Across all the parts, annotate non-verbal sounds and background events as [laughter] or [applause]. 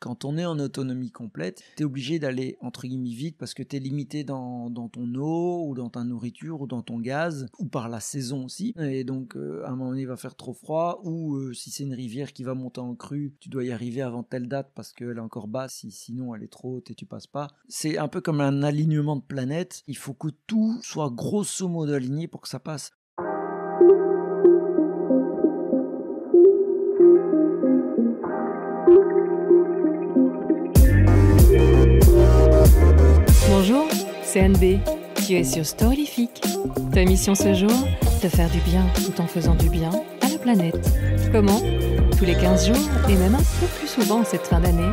Quand on est en autonomie complète, tu es obligé d'aller entre guillemets vite parce que tu es limité dans, ton eau ou dans ta nourriture ou dans ton gaz ou par la saison aussi. Et donc euh, à un moment donné il va faire trop froid ou euh, si c'est une rivière qui va monter en crue, tu dois y arriver avant telle date parce qu'elle est encore basse, sinon elle est trop haute et tu passes pas. C'est un peu comme un alignement de planète, Il faut que tout soit grosso modo aligné pour que ça passe. CNB, tu es sur Storylifique. Ta mission ce jour, te faire du bien tout en faisant du bien à la planète. Comment Tous les 15 jours et même un peu plus souvent cette fin d'année,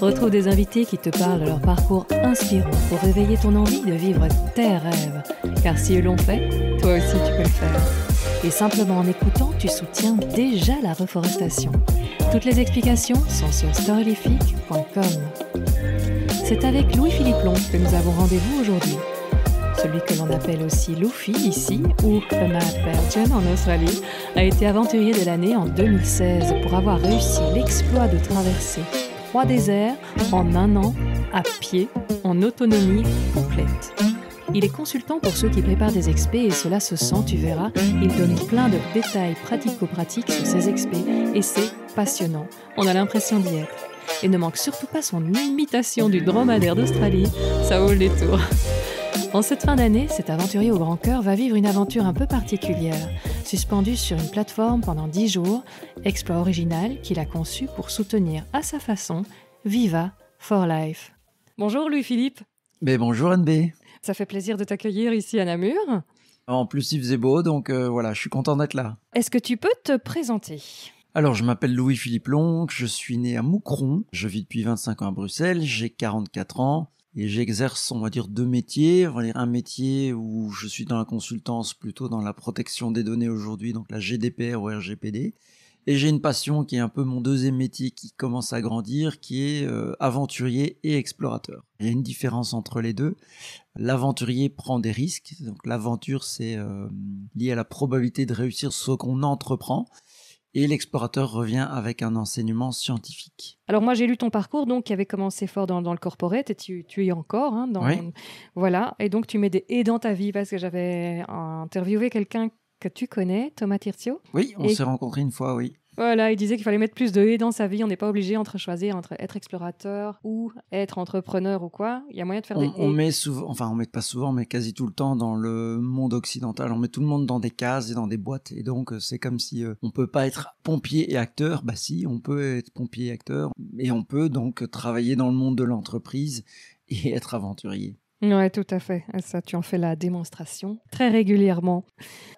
retrouve des invités qui te parlent de leur parcours inspirant pour réveiller ton envie de vivre tes rêves. Car si eux l'ont fait, toi aussi tu peux le faire. Et simplement en écoutant, tu soutiens déjà la reforestation. Toutes les explications sont sur storylifique.com c'est avec Louis-Philippe Long que nous avons rendez-vous aujourd'hui. Celui que l'on appelle aussi Luffy ici, ou Kama Perjan en Australie, a été aventurier de l'année en 2016 pour avoir réussi l'exploit de traverser trois déserts en un an, à pied, en autonomie complète. Il est consultant pour ceux qui préparent des expés et cela se sent, tu verras. Il donne plein de détails pratico-pratiques sur ses expés et c'est passionnant. On a l'impression d'y être et ne manque surtout pas son imitation du dromadaire d'Australie, ça vaut le détour. En cette fin d'année, cet aventurier au grand cœur va vivre une aventure un peu particulière. Suspendu sur une plateforme pendant 10 jours, exploit original qu'il a conçu pour soutenir à sa façon Viva for Life. Bonjour Louis-Philippe. Mais bonjour Anne-B. Ça fait plaisir de t'accueillir ici à Namur. En plus, il faisait beau, donc euh, voilà, je suis content d'être là. Est-ce que tu peux te présenter alors, je m'appelle Louis-Philippe Long, je suis né à Moucron, je vis depuis 25 ans à Bruxelles, j'ai 44 ans et j'exerce, on va dire, deux métiers. On un métier où je suis dans la consultance, plutôt dans la protection des données aujourd'hui, donc la GDPR ou RGPD. Et j'ai une passion qui est un peu mon deuxième métier qui commence à grandir, qui est euh, aventurier et explorateur. Il y a une différence entre les deux. L'aventurier prend des risques, donc l'aventure c'est euh, lié à la probabilité de réussir ce qu'on entreprend et l'explorateur revient avec un enseignement scientifique. Alors moi j'ai lu ton parcours donc qui avait commencé fort dans, le corporate et tu, tu es encore. Hein, dans, Voilà, et donc tu mets des et dans ta vie parce que j'avais interviewé quelqu'un que tu connais, Thomas Tirtio. Oui, on s'est rencontrés une fois, oui. Voilà, il disait qu'il fallait mettre plus de et dans sa vie. On n'est pas obligé entre choisir entre être explorateur ou être entrepreneur ou quoi. Il y a moyen de faire des « des. On met souvent, enfin, on met pas souvent, mais quasi tout le temps dans le monde occidental, on met tout le monde dans des cases et dans des boîtes. Et donc, euh, c'est comme si on euh, on peut pas être pompier et acteur. Bah si, on peut être pompier et acteur, et on peut donc travailler dans le monde de l'entreprise et être aventurier. Oui, tout à fait. Ça, tu en fais la démonstration très régulièrement.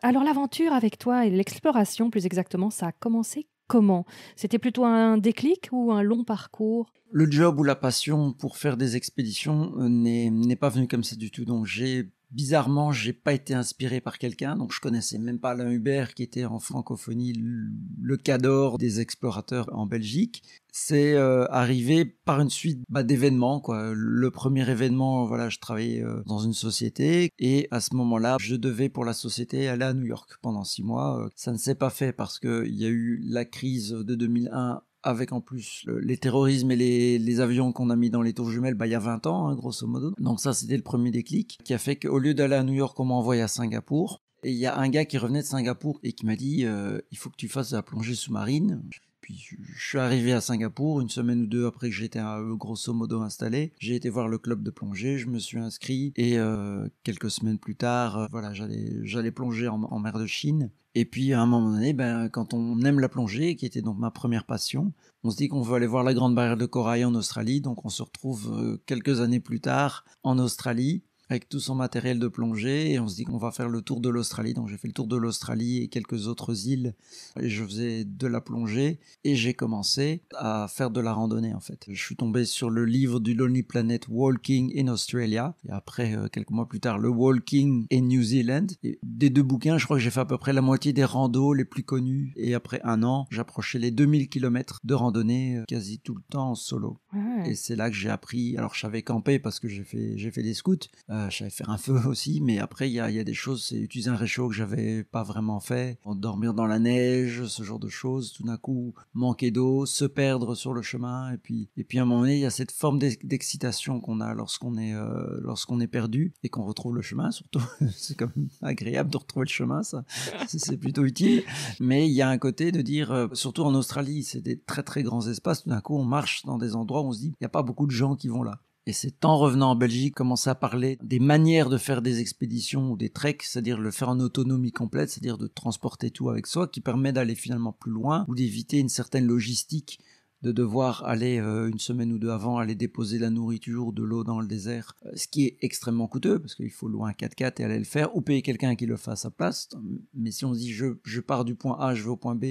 Alors, l'aventure avec toi et l'exploration, plus exactement, ça a commencé comment C'était plutôt un déclic ou un long parcours Le job ou la passion pour faire des expéditions euh, n'est pas venu comme ça du tout. Donc, j'ai Bizarrement, j'ai pas été inspiré par quelqu'un, donc je connaissais même pas Alain Hubert qui était en francophonie le cador des explorateurs en Belgique. C'est euh, arrivé par une suite bah, d'événements quoi. Le premier événement, voilà, je travaillais euh, dans une société et à ce moment-là, je devais pour la société aller à New York pendant six mois. Euh, ça ne s'est pas fait parce qu'il y a eu la crise de 2001 avec en plus les terrorismes et les, avions qu'on a mis dans les tours jumelles bah, il y a 20 ans, hein, grosso modo. Donc ça, c'était le premier déclic qui a fait qu'au lieu d'aller à New York, on m'a envoyé à Singapour. Et il y a un gars qui revenait de Singapour et qui m'a dit euh, il faut que tu fasses la plongée sous-marine. Puis je suis arrivé à Singapour une semaine ou deux après que j'étais euh, grosso modo installé. J'ai été voir le club de plongée, je me suis inscrit et euh, quelques semaines plus tard, voilà, j'allais j'allais plonger en, mer de Chine. Et puis à un moment donné, ben, quand on aime la plongée, qui était donc ma première passion, on se dit qu'on veut aller voir la Grande Barrière de Corail en Australie, donc on se retrouve euh, quelques années plus tard en Australie avec tout son matériel de plongée et on se dit qu'on va faire le tour de l'Australie. Donc j'ai fait le tour de l'Australie et quelques autres îles et je faisais de la plongée et j'ai commencé à faire de la randonnée en fait. Je suis tombé sur le livre du Lonely Planet Walking in Australia et après euh, quelques mois plus tard le Walking in New Zealand. des deux bouquins, je crois que j'ai fait à peu près la moitié des randos les plus connus et après un an, j'approchais les 2000 km de randonnée euh, quasi tout le temps en solo. Et c'est là que j'ai appris, alors j'avais campé parce que j'ai fait, j'ai fait des scouts. Euh, je faire un feu [laughs] aussi, mais après, il y a, des choses, c'est utiliser un réchaud que j'avais pas vraiment fait, dormir dans la neige, ce genre de choses, tout d'un coup, manquer d'eau, se perdre sur le chemin, et puis, et puis à un moment donné, il y a cette forme d'excitation qu'on a lorsqu'on est, euh, lorsqu'on est perdu et qu'on retrouve le chemin, surtout. [laughs] c'est quand même agréable de retrouver le chemin, ça. C'est plutôt utile. Mais il y a un côté de dire, euh, surtout en Australie, c'est des très très grands espaces, tout d'un coup, on marche dans des endroits où on se dit, il n'y a pas beaucoup de gens qui vont là. Et c'est en revenant en Belgique commencer à parler des manières de faire des expéditions ou des treks, c'est-à-dire le faire en autonomie complète, c'est-à-dire de transporter tout avec soi, qui permet d'aller finalement plus loin ou d'éviter une certaine logistique de devoir aller euh, une semaine ou deux avant aller déposer de la nourriture ou de l'eau dans le désert, euh, ce qui est extrêmement coûteux parce qu'il faut louer un 4x4 et aller le faire ou payer quelqu'un qui le fasse à place. Mais si on se dit je, je pars du point A, je vais au point B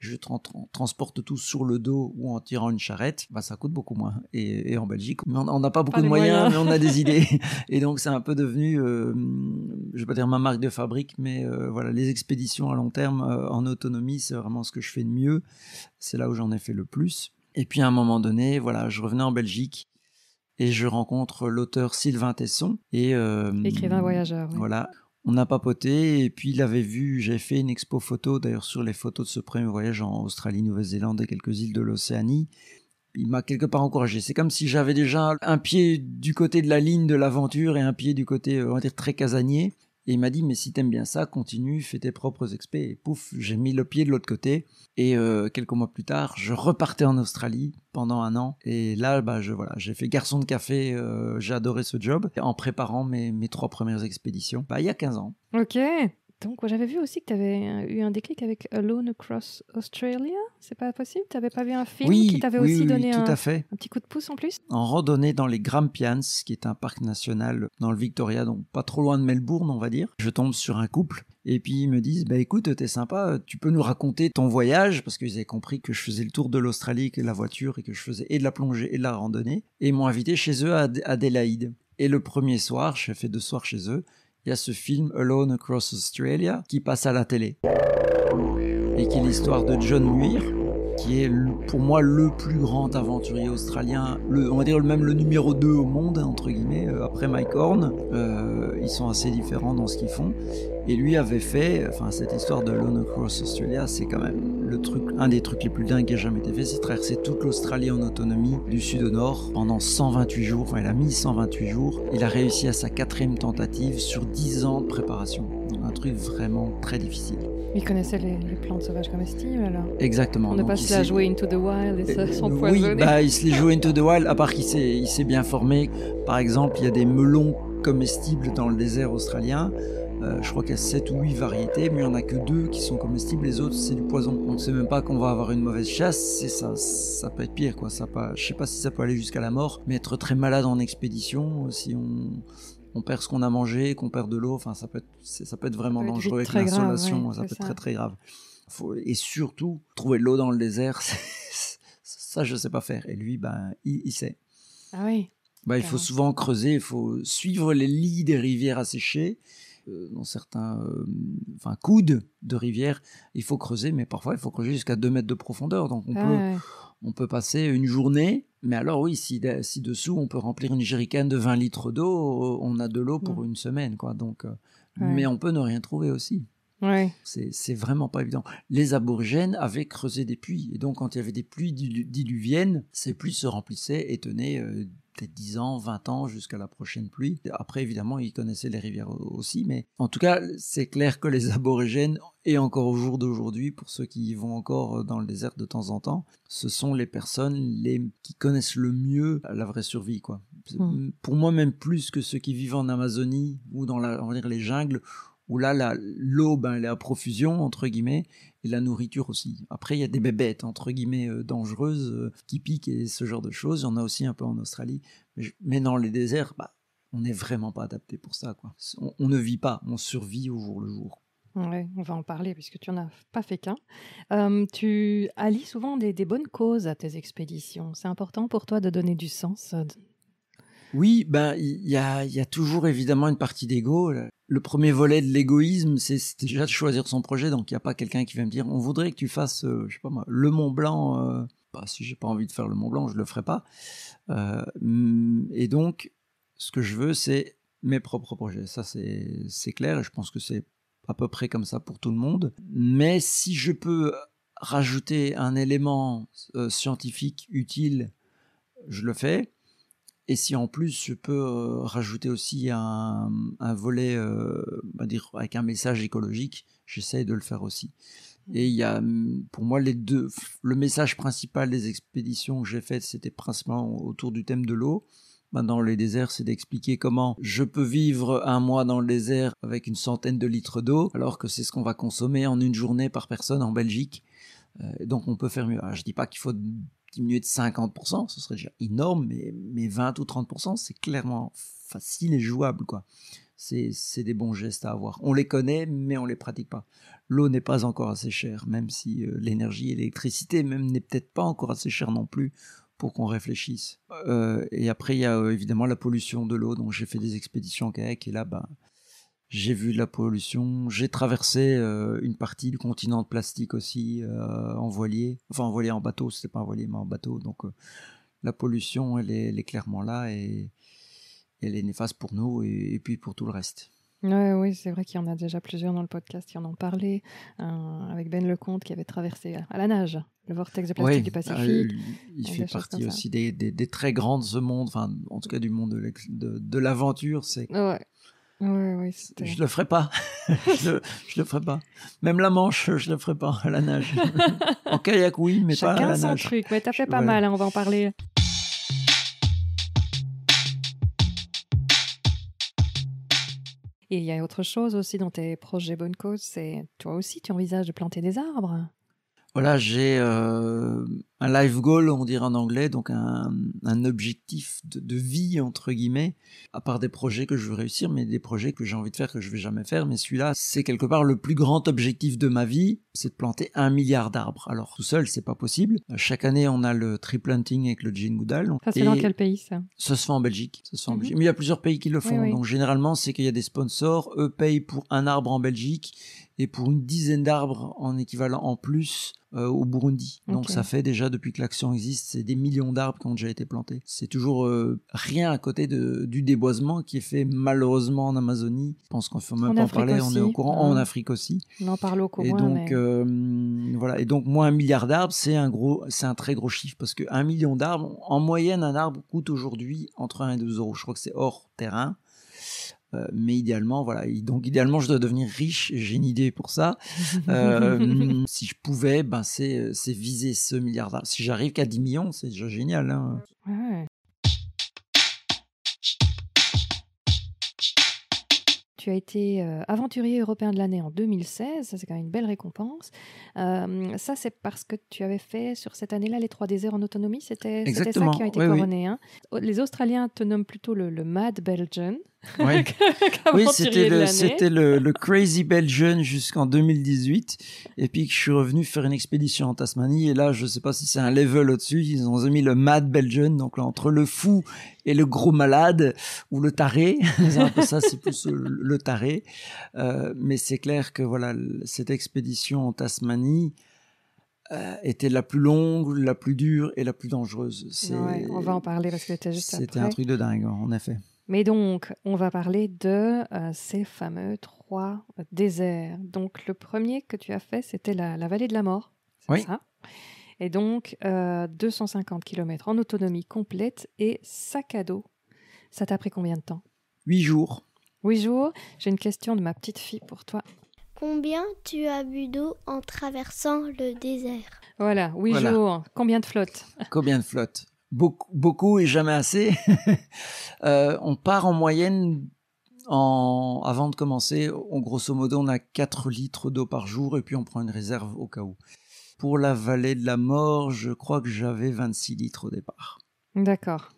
je transporte tout sur le dos ou en tirant une charrette, bah, ça coûte beaucoup moins. Et, en Belgique, on n'a pas beaucoup de moyens, mais on a des [laughs] idées. Et donc, c'est un peu devenu, euh, je ne vais pas dire ma marque de fabrique, mais euh, voilà, les expéditions à long terme euh, en autonomie, c'est vraiment ce que je fais de mieux. C'est là où j'en ai fait le plus. Et puis à un moment donné, voilà, je revenais en Belgique et je rencontre l'auteur Sylvain Tesson et écrivain voyageur. Voilà, on a papoté et puis il avait vu, j'avais fait une expo photo d'ailleurs sur les photos de ce premier voyage en Australie, Nouvelle-Zélande et quelques îles de l'Océanie. Il m'a quelque part encouragé. C'est comme si j'avais déjà un pied du côté de la ligne de l'aventure et un pied du côté, euh, on va dire, très casanier. Et il m'a dit, mais si t'aimes bien ça, continue, fais tes propres expéditions. » Et pouf, j'ai mis le pied de l'autre côté. Et euh, quelques mois plus tard, je repartais en Australie pendant un an. Et là, bah, je, voilà, j'ai fait garçon de café, euh, j'ai adoré ce job, en préparant mes, mes trois premières expéditions, bah, il y a 15 ans. Ok. Donc, j'avais vu aussi que tu avais eu un déclic avec Alone Across Australia. C'est pas possible Tu n'avais pas vu un film qui t'avait aussi donné un, petit coup de pouce en plus En randonnée dans les Grampians, qui est un parc national dans le Victoria, donc pas trop loin de Melbourne, on va dire. Je tombe sur un couple et puis ils me disent Bah écoute, t'es sympa, tu peux nous raconter ton voyage parce qu'ils avaient compris que je faisais le tour de l'Australie, avec la voiture et que je faisais et de la plongée et de la randonnée. Et ils m'ont invité chez eux à Adélaïde. Et le premier soir, j'ai fait deux soirs chez eux, il y a ce film Alone Across Australia qui passe à la télé et qui est l'histoire de John Muir qui est pour moi le plus grand aventurier australien, le, on va dire même le numéro 2 au monde, entre guillemets, euh, après Mike Horn. Euh, ils sont assez différents dans ce qu'ils font. Et lui avait fait, enfin cette histoire de Lone Across Australia, c'est quand même le truc, un des trucs les plus dingues qui a jamais été fait, c'est traverser toute l'Australie en autonomie du sud au nord pendant 128 jours. Enfin, il a mis 128 jours. Il a réussi à sa quatrième tentative sur 10 ans de préparation. Un truc vraiment très difficile. Il connaissait les, plantes sauvages comestibles alors Exactement. On ne pas à jouer Into the Wild et ça euh, son Oui, bah, il se les joue Into the Wild, à part qu'il s'est bien formé. Par exemple, il y a des melons comestibles dans le désert australien. Euh, je crois qu'il y a 7 ou 8 variétés, mais il n'y en a que 2 qui sont comestibles, les autres c'est du poison. On ne sait même pas qu'on va avoir une mauvaise chasse, c'est ça, ça peut être pire quoi. Ça pas, je sais pas si ça peut aller jusqu'à la mort, mais être très malade en expédition, euh, si on, perd ce qu'on a mangé, qu'on perd de l'eau, enfin ça peut être, ça peut être vraiment dangereux avec l'insolation, ça peut être très très grave. et surtout, trouver de l'eau dans le désert, [laughs] ça je ne sais pas faire. Et lui, ben, il, sait. Ah oui. Ben, il faut souvent creuser, il faut suivre les lits des rivières asséchées dans certains euh, enfin, coudes de rivière, il faut creuser, mais parfois il faut creuser jusqu'à 2 mètres de profondeur. Donc ah on, peut, passer une journée, mais alors oui, si, si dessous on peut remplir une jerrycan de 20 litres d'eau, euh, on a de l'eau pour mm. une semaine. quoi. Donc, euh, Mais on peut ne rien trouver aussi. Ouais. C'est vraiment pas évident. Les aborigènes avaient creusé des puits. Et donc, quand il y avait des pluies diluviennes, ces pluies se remplissaient et tenaient peut-être 10 ans, 20 ans jusqu'à la prochaine pluie. Après, évidemment, ils connaissaient les rivières aussi, mais en tout cas, c'est clair que les [laughs] aborigènes, et encore au jour d'aujourd'hui, pour ceux qui y vont encore euh, dans le désert de temps en temps, ce sont les personnes les... qui connaissent le mieux la vraie survie. quoi. Mmh. Pour moi, même plus que ceux qui vivent en Amazonie ou dans la, les jungles, où là, hein, l'eau, est à profusion, entre guillemets, et la nourriture aussi. Après, il y a des bébêtes, entre guillemets, euh, dangereuses, qui euh, piquent et ce genre de choses. Il y en a aussi un peu en Australie. Mais, dans les déserts, bah, on n'est vraiment pas adapté pour ça. On, ne vit pas, on survit au jour le jour. Ouais, on va en parler puisque tu n'en as pas fait qu'un. tu allies souvent des, bonnes causes à tes expéditions. C'est important pour toi de donner du sens. Euh, oui, ben il y, y a, toujours évidemment une partie d'ego le premier volet de l'égoïsme, c'est déjà de choisir son projet. Donc il n'y a pas quelqu'un qui va me dire on voudrait que tu fasses, euh, je sais pas moi, le Mont Blanc. Si euh, je bah, si j'ai pas envie de faire le Mont Blanc, je le ferai pas. Euh, et donc, ce que je veux, c'est mes propres projets. Ça, c'est clair. Et je pense que c'est à peu près comme ça pour tout le monde. Mais si je peux rajouter un élément scientifique utile, je le fais. Et si en plus je peux euh, rajouter aussi un, volet, euh, dire avec un message écologique, j'essaye de le faire aussi. Mmh. Et il y a, mmh, pour moi, les deux. Le message principal des expéditions que j'ai faites, c'était principalement autour du thème de l'eau. Ben, dans les déserts, c'est d'expliquer comment je peux vivre un mois dans le désert avec une centaine de litres d'eau, alors que c'est ce qu'on va consommer en une journée par personne en Belgique. Euh, donc on peut faire mieux. Je je dis pas qu'il faut diminuer de 50%, ce serait énorme, mais, mais 20 ou 30%, c'est clairement facile et jouable. quoi. C'est des bons gestes à avoir. On les connaît, mais on les pratique pas. L'eau n'est pas encore assez chère, même si euh, l'énergie et l'électricité même n'est peut-être pas encore assez chère non plus pour qu'on réfléchisse. Euh, et après, il y a euh, évidemment la pollution de l'eau. Donc j'ai fait des expéditions en et là, ben, j'ai vu de la pollution, j'ai traversé euh, une partie du continent de plastique aussi euh, en voilier, enfin en voilier en bateau, c'était pas en voilier mais en bateau, donc euh, la pollution elle est, elle est, clairement là et elle est néfaste pour nous et, puis pour tout le reste. oui, c'est vrai qu'il y en a déjà plusieurs dans le podcast qui en ont parlé, avec Ben Lecomte qui avait traversé à la nage le vortex de plastique du Pacifique. Ah, il fait partie aussi des, très grandes ce monde, enfin en tout cas du monde de l'aventure, c'est je le ferai pas. [laughs] je, le, ferai pas. Même la manche, je le ferai pas la nage. [laughs] en kayak, oui, mais pas à la son nage. truc. mais t'as fait pas mal. Hein, on va en parler. Et il y a autre chose aussi dans tes projets Bonne Cause, c'est toi aussi tu envisages de planter des arbres. Voilà, j'ai euh, un life goal, on dirait en anglais, donc un, objectif de, vie, entre guillemets, à part des projets que je veux réussir, mais des projets que j'ai envie de faire que je vais jamais faire. Mais celui-là, c'est quelque part le plus grand objectif de ma vie, c'est de planter un milliard d'arbres. Alors, tout seul, c'est pas possible. Euh, chaque année, on a le tree planting avec le Jean Goodall. Ça, c'est dans quel pays, ça Ça se fait en Belgique. Ça se en mhm. Belgique. Mais il y a plusieurs pays qui le font. Donc, généralement, c'est qu'il y a des sponsors, eux payent pour un arbre en Belgique et pour une dizaine d'arbres en équivalent en plus euh, au Burundi. Donc ça fait déjà depuis que l'action existe, c'est des millions d'arbres qui ont déjà été plantés. C'est toujours euh, rien à côté du déboisement qui est fait malheureusement en Amazonie. Je pense qu'on ne faut même pas en parler, on est au courant, en ah. Afrique aussi. On en parle au courant. Et donc, euh, voilà. et donc moins un milliard d'arbres, c'est un, gros, c'est un très gros chiffre parce qu'un million d'arbres, en moyenne, un arbre coûte aujourd'hui entre 1 et 2 euros. Je crois que c'est hors terrain. Euh, mais idéalement, voilà. Donc idéalement, je dois devenir riche. J'ai une idée pour ça. Euh, [laughs] si je pouvais, ben c'est euh, viser ce milliard. Si j'arrive qu'à 10 millions, c'est déjà génial. Hein. Tu as été aventurier européen de l'année en 2016, c'est quand même une belle récompense. ça c'est parce que tu avais fait sur cette année-là les trois déserts en autonomie, c'était ça qui a été couronné. Hein. Les Australiens te nomment plutôt le Mad Belgian. [laughs] oui, c'était le, Crazy Belgian jusqu'en 2018. Et puis je suis revenu faire une expédition en Tasmanie. Et là, je ne sais pas si c'est un level au-dessus. Ils ont mis le Mad Belgian. Donc entre le fou et le gros malade ou le taré. [laughs] un peu ça, c'est plus le, taré. Euh, mais c'est clair que voilà, cette expédition en Tasmanie, euh, était la plus longue, la plus dure et la plus dangereuse. on va en parler parce que c'était juste C'était un truc de dingue, en effet. Mais donc, on va parler de euh, ces fameux trois déserts. Donc, le premier que tu as fait, c'était la, vallée de la mort. Oui. et donc, 250 euh, km en autonomie complète et sac à dos. Ça t'a pris combien de temps Huit jours. Huit jours. J'ai une question de ma petite fille pour toi. Combien tu as bu d'eau en traversant le désert Voilà, huit jours. Combien de flottes Combien de flottes beaucoup, et jamais assez. [laughs] Euh, on part en moyenne, en, avant de commencer, on, grosso modo, on a 4 litres d'eau par jour et puis on prend une réserve au cas où. Pour la vallée de la mort, je crois que j'avais 26 litres au départ. D'accord.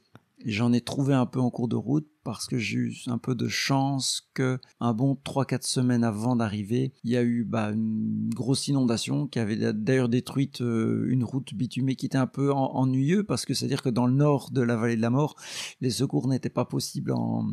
J'en ai trouvé un peu en cours de route parce que j'ai eu un peu de chance que un bon 3-4 semaines avant d'arriver, il y a eu bah, une grosse inondation qui avait d'ailleurs détruite euh, une route bitumée qui était un peu ennuyeux parce que c'est-à-dire que dans le nord de la vallée de la mort, les secours n'étaient pas possibles en,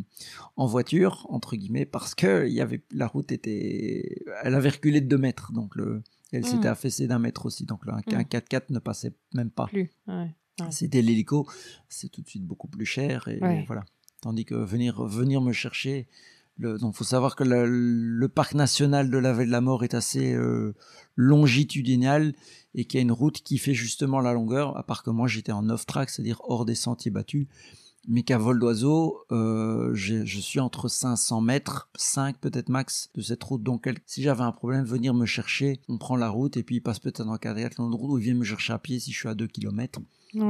voiture, entre guillemets, parce que il y avait, la route était... Elle avait reculé de 2 mètres, donc le, elle mmh. s'était affaissée d'un mètre aussi, donc là, un 4-4 mmh. ne passait même pas. Plus, ouais. C'était l'hélico, c'est tout de suite beaucoup plus cher. Et voilà. Tandis que venir, venir me chercher. Le, donc, faut savoir que le, parc national de la Vallée de la Mort est assez euh, longitudinal et qu'il y a une route qui fait justement la longueur. À part que moi, j'étais en off track, c'est-à-dire hors des sentiers battus, mais qu'à vol d'oiseau, euh, je suis entre 500 mètres, 5 peut-être max de cette route. Donc, si j'avais un problème, venir me chercher, on prend la route et puis il passe peut-être dans un carrière de route ou il vient me chercher à pied si je suis à 2 km.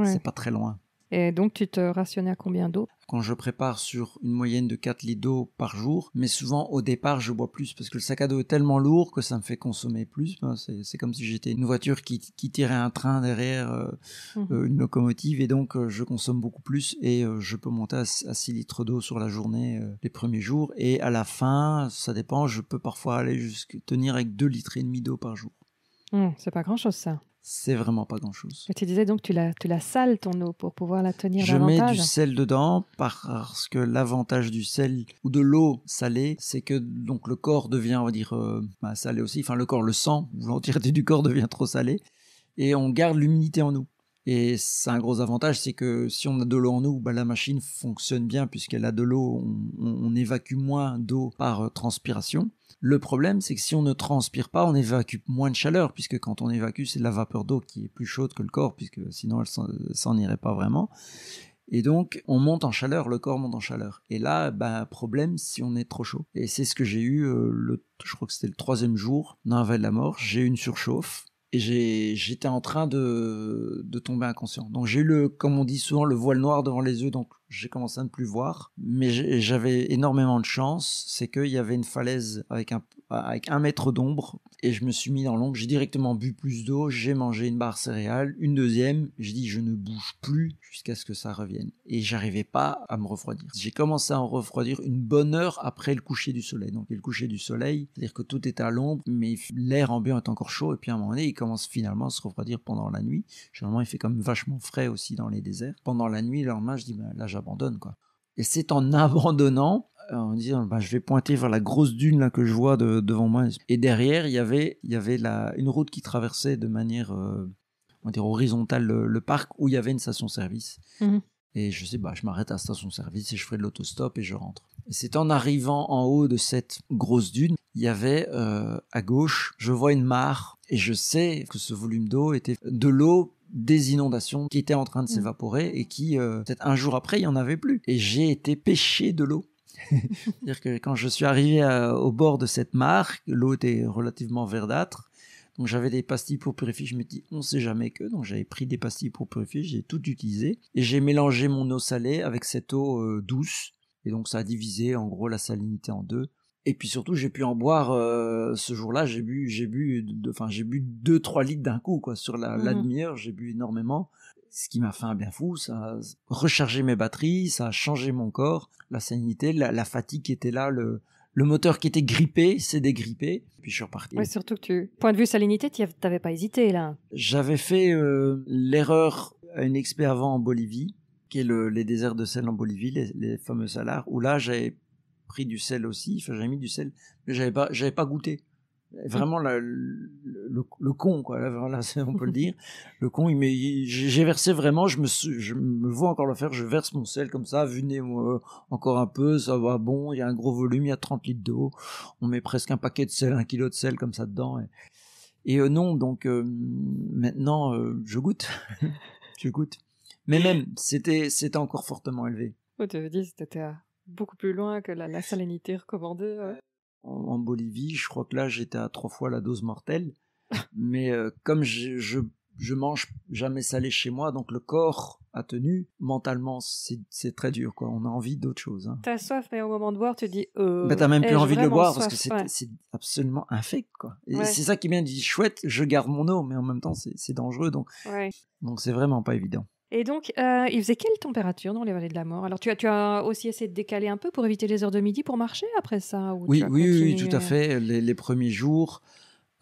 C'est pas très loin. Et donc, tu te rationnais à combien d'eau Quand je prépare sur une moyenne de 4 litres d'eau par jour, mais souvent au départ, je bois plus parce que le sac à dos est tellement lourd que ça me fait consommer plus. C'est comme si j'étais une voiture qui, tirait un train derrière euh, mmh. euh, une locomotive et donc euh, je consomme beaucoup plus et je peux monter à, 6 litres d'eau sur la journée les premiers jours. Et à la fin, ça dépend, je peux parfois aller jusqu'à tenir avec 2 litres et demi d'eau par jour. Mmh, c'est pas grand chose ça c'est vraiment pas grand-chose. Tu disais donc tu la, tu la sales ton eau pour pouvoir la tenir Je mets du sel dedans parce que l'avantage du sel ou de l'eau salée, c'est que donc le corps devient, on va dire, euh, bah, salé aussi. Enfin, le corps, le sang, l'entièreté du corps devient trop salé et on garde l'humidité en nous. Et c'est un gros avantage, c'est que si on a de l'eau en nous, bah, la machine fonctionne bien puisqu'elle a de l'eau, on, évacue moins d'eau par euh, transpiration. Le problème, c'est que si on ne transpire pas, on évacue moins de chaleur, puisque quand on évacue, c'est de la vapeur d'eau qui est plus chaude que le corps, puisque sinon elle s'en euh, irait pas vraiment. Et donc, on monte en chaleur, le corps monte en chaleur. Et là, bah, problème si on est trop chaud. Et c'est ce que j'ai eu, euh, le, je crois que c'était le troisième jour d'un de la mort. J'ai eu une surchauffe et j'étais en train de, tomber inconscient. Donc j'ai eu le, comme on dit souvent, le voile noir devant les yeux, donc j'ai commencé à ne plus voir. Mais j'avais énormément de chance, c'est qu'il y avait une falaise avec un, avec un mètre d'ombre et je me suis mis dans l'ombre. J'ai directement bu plus d'eau, j'ai mangé une barre céréale, une deuxième. J'ai dit je ne bouge plus jusqu'à ce que ça revienne. Et j'arrivais pas à me refroidir. J'ai commencé à en refroidir une bonne heure après le coucher du soleil. Donc le coucher du soleil, c'est-à-dire que tout est à l'ombre, mais l'air ambiant est encore chaud. Et puis à un moment donné, il commence finalement à se refroidir pendant la nuit. Généralement, il fait comme vachement frais aussi dans les déserts. Pendant la nuit, le lendemain, je dis ben, là, abandonne, quoi. Et c'est en [laughs] abandonnant, euh, en disant bah, je vais pointer vers la grosse dune là, que je vois devant moi. Et derrière, il y avait, il y avait la, une route qui traversait de manière euh, dire, horizontale le, parc où il y avait une station-service. Mmh et je sais, bah, je m'arrête à la station-service et je ferai de l'autostop et je rentre. c'est en arrivant en haut de cette grosse dune, il y avait euh, à gauche, je vois une mare et je sais que ce volume d'eau était de l'eau des inondations qui étaient en train de mm. s'évaporer et qui, euh, peut-être un jour après, il n'y en avait plus. Et j'ai été pêché de l'eau. [laughs] C'est-à-dire que quand je suis arrivé au bord de cette mare, l'eau était relativement verdâtre. Donc j'avais des pastilles pour purifier, je me dis on sait jamais que, donc j'avais pris des pastilles pour purifier, j'ai tout utilisé et j'ai mélangé mon eau salée avec cette eau euh, douce et donc ça a divisé en gros la salinité en deux. Et puis surtout, j'ai pu en boire euh, ce jour-là. J'ai bu, j'ai bu, enfin, j'ai bu deux, trois litres d'un coup, quoi. Sur la, mmh demi-heure, j'ai bu énormément. Ce qui m'a fait un bien fou. Ça a rechargé mes batteries, ça a changé mon corps, la salinité, la, fatigue qui était là, le, moteur qui était grippé s'est dégrippé, puis je suis reparti. Oui, surtout que tu. Point de vue salinité, tu n'avais pas hésité là. J'avais fait euh, l'erreur à une expérience avant en Bolivie, qui est les déserts de sel en Bolivie, les, fameux salars, où là j'avais pris du sel aussi, enfin j'avais mis du sel, mais j'avais pas, j'avais pas goûté. Vraiment le, con, quoi, [laughs] on peut le dire. Le con, il, j'ai versé vraiment, je me, je me vois encore le faire, je verse mon sel comme ça, venez euh, encore un peu, ça va bon, il y a un gros volume, il y a 30 litres d'eau, on met presque un paquet de sel, un kilo de sel comme ça dedans. Et, euh, non, donc euh, maintenant, je goûte. [laughs] je goûte. Mais même, c'était encore fortement élevé. Oh, tu veux c'était beaucoup plus loin que la, salinité recommandée. Euh, en, Bolivie, je crois que là, j'étais à trois fois la dose mortelle. mais euh, comme je, je, mange jamais salé chez moi, donc le corps a tenu, mentalement, c'est très dur. Quoi. On a envie d'autre chose. Hein. Tu as soif, mais au moment de boire, tu dis. Euh, bah, t'as même plus envie de le boire parce que c'est absolument infect. Quoi. Et c'est ça qui vient dit chouette, je garde mon eau, mais en même temps, c'est dangereux. Donc, donc c'est vraiment pas évident. Et donc, euh, il faisait quelle température dans les vallées de la mort Alors, tu as, tu as aussi essayé de décaler un peu pour éviter les heures de midi pour marcher après ça oui, oui, oui, tout à fait. Les, premiers jours,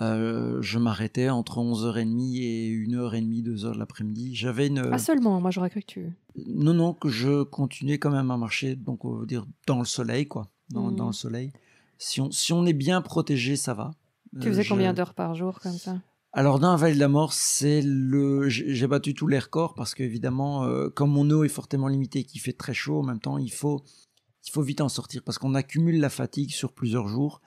euh, je m'arrêtais entre 11h30 et 1h30, 2h l'après-midi. J'avais une... seulement, moi j'aurais cru que tu... Non, non, que je continuais quand même à marcher, donc on dire dans le soleil, quoi. Dans, mmh. le soleil. Si on, si on est bien protégé, ça va. Tu faisais euh, combien d'heures par jour comme ça alors dans la vallée de la mort, c'est le j'ai battu tous les records parce qu'évidemment, euh, comme mon eau est fortement limitée, et qu'il fait très chaud, en même temps, il faut il faut vite en sortir parce qu'on accumule la fatigue sur plusieurs jours.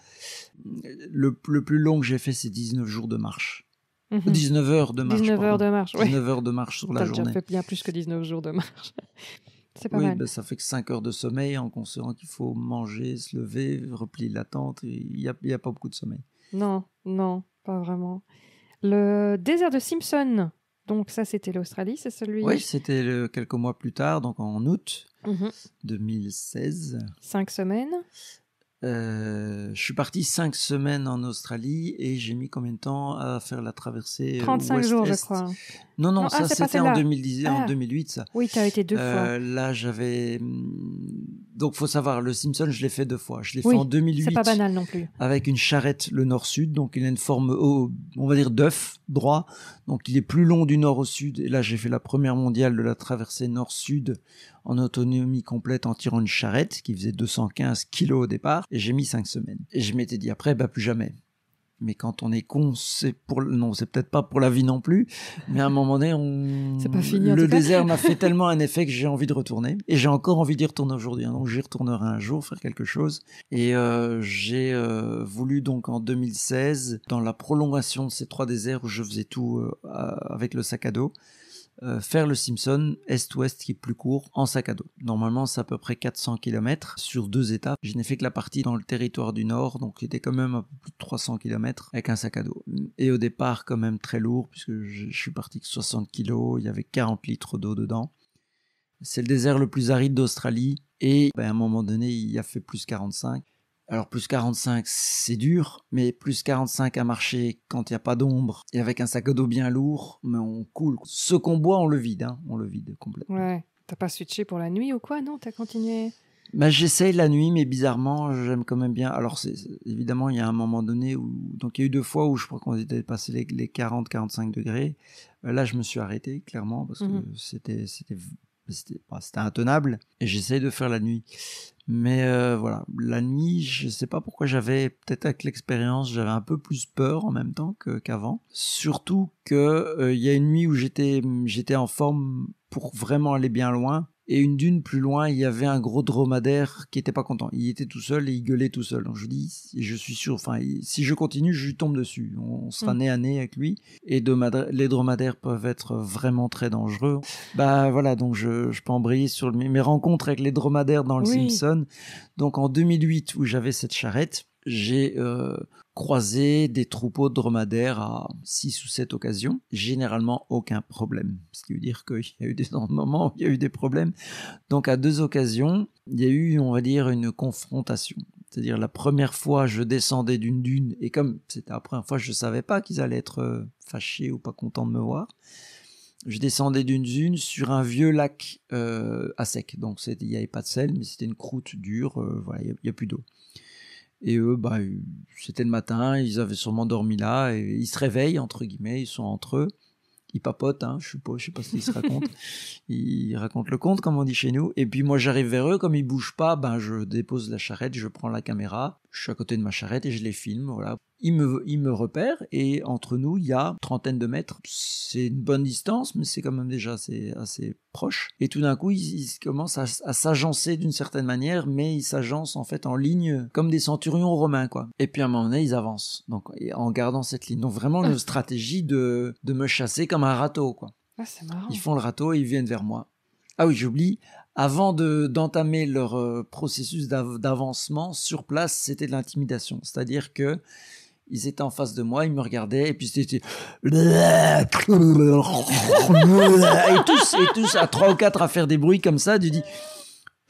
Le, plus long que j'ai fait, c'est 19 jours de marche. 19 mhm. heures de marche. 19 heures de marche, heures de marche sur la journée. Ça fait bien plus que 19 jours de marche. [laughs] C'est pas mal. Ben, ça fait que 5 heures de sommeil en considérant qu'il faut manger, se lever, replier la tente. Il n'y a, pas beaucoup de sommeil. Non, non, pas vraiment. Le désert de Simpson. Donc ça, c'était l'Australie, c'est celui. Oui, c'était quelques mois plus tard, donc en août 2016. Mhm. Cinq semaines. Euh, je suis parti cinq semaines en Australie et j'ai mis combien de temps à faire la traversée 35 euh, jours, je crois. Non, non, ah, ça c'était en, 2010, en 2008. Ah. Ça. Oui, tu as été deux euh, fois. Là, j'avais hmm, donc faut savoir, le Simpson, je l'ai fait deux fois. Je l'ai fait en 2008. C'est pas banal non plus. Avec une charrette le nord-sud, donc il a une forme, on va dire d'œuf droit, donc il est plus long du nord au sud. Et là, j'ai fait la première mondiale de la traversée nord-sud en autonomie complète en tirant une charrette qui faisait 215 kilos au départ, et j'ai mis cinq semaines. Et je m'étais dit après, bah plus jamais mais quand on est con, c'est pour non, c'est peut-être pas pour la vie non plus, mais à un moment donné, on pas fini, le désert m'a fait [laughs] tellement un effet que j'ai envie de retourner et j'ai encore envie d'y retourner aujourd'hui. Hein, donc j'y retournerai un jour faire quelque chose et euh, j'ai euh, voulu donc en 2016 dans la prolongation de ces trois déserts où je faisais tout euh, avec le sac à dos euh, faire le Simpson Est-Ouest qui est plus court en sac à dos. Normalement, c'est à peu près 400 km sur deux étapes. Je n'ai fait que la partie dans le territoire du Nord, donc j'étais quand même un plus de 300 km avec un sac à dos. Et au départ, quand même très lourd, puisque je, suis parti que 60 kg, il y avait 40 litres d'eau dedans. C'est le désert le plus aride d'Australie, et ben, à un moment donné, il y a fait plus 45. Alors plus 45, c'est dur, mais plus 45 à marcher quand il n'y a pas d'ombre et avec un sac d'eau bien lourd, mais on coule. Ce qu'on boit, on le vide, hein. on le vide complètement. Ouais. T'as pas switché pour la nuit ou quoi Non, t'as continué bah, J'essaye la nuit, mais bizarrement, j'aime quand même bien. Alors, c'est, évidemment, il y a un moment donné où. Donc, il y a eu deux fois où je crois qu'on était passé les, les 40-45 degrés. Euh, là, je me suis arrêté, clairement, parce que mmh. c'était, c'était, c'était, bah, c'était, intenable. Et j'essaye de faire la nuit. Mais euh, voilà, la nuit, je ne sais pas pourquoi j'avais, peut-être avec l'expérience, j'avais un peu plus peur en même temps qu'avant. Surtout que euh, il y a une nuit où j'étais en forme pour vraiment aller bien loin. Et une dune plus loin, il y avait un gros dromadaire qui était pas content. Il était tout seul et il gueulait tout seul. Donc je dis, je suis sûr, enfin, si je continue, je lui tombe dessus. On sera mm. nez à nez avec lui. Et les dromadaires peuvent être vraiment très dangereux. Bah voilà, donc je, je peux embrayer sur mes rencontres avec les dromadaires dans le Simpson. Donc en 2008, où j'avais cette charrette, j'ai euh, croisé des troupeaux de dromadaires à 6 ou 7 occasions, généralement aucun problème. Ce qui veut dire qu'il y a eu des moments où il y a eu des problèmes. Donc à deux occasions, il y a eu, on va dire, une confrontation. C'est-à-dire la première fois, je descendais d'une dune et comme c'était la première fois, je ne savais pas qu'ils allaient être euh, fâchés ou pas contents de me voir. Je descendais d'une dune sur un vieux lac euh, à sec. Donc il n'y avait pas de sel, mais c'était une croûte dure, voilà, il n'y a, plus d'eau. Et eux, bah, euh, c'était le matin, ils avaient sûrement dormi là, et ils se réveillent, entre guillemets, ils sont entre eux. Ils papotent, hein, je sais pas, je sais pas ce qu'ils se racontent. [laughs] ils racontent le conte, comme on dit chez nous. Et puis moi, j'arrive vers eux, comme ils bougent pas, ben, je dépose la charrette, je prends la caméra, je suis à côté de ma charrette et je les filme, voilà. Il me, il me repère et entre nous, il y a trentaine de mètres. C'est une bonne distance, mais c'est quand même déjà assez, assez proche. Et tout d'un coup, ils, commencent à, s'agencer d'une certaine manière, mais ils s'agencent en fait en ligne comme des centurions romains, quoi. Et puis à un moment donné, ils avancent, donc en gardant cette ligne. Donc vraiment ah. une stratégie de, me chasser comme un râteau, quoi. Ah, marrant. Ils font le râteau et ils viennent vers moi. Ah oui, j'oublie avant d'entamer leur euh, processus d'avancement sur place, c'était de l'intimidation. C'est-à-dire que ils étaient en face de moi, ils me regardaient, et puis c'était... Et tous, et tous à trois ou quatre à faire des bruits comme ça, tu dis...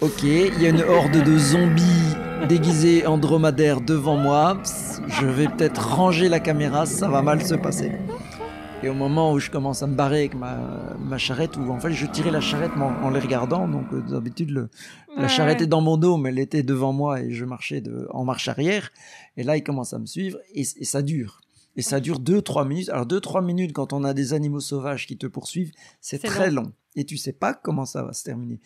Ok, il y a une horde de zombies déguisés en dromadaires devant moi. Je vais peut-être ranger la caméra, ça va mal se passer. Et au moment où je commence à me barrer avec ma, charrette, ou en fait je tirais la charrette en, les regardant, donc euh, d'habitude la charrette est dans mon dos, mais elle était devant moi et je marchais en marche arrière. Et là, il commence à me suivre et, ça dure. Et ça dure deux, 3 minutes. Alors deux, trois minutes quand on a des animaux sauvages qui te poursuivent, c'est très long et tu sais pas comment ça va se terminer.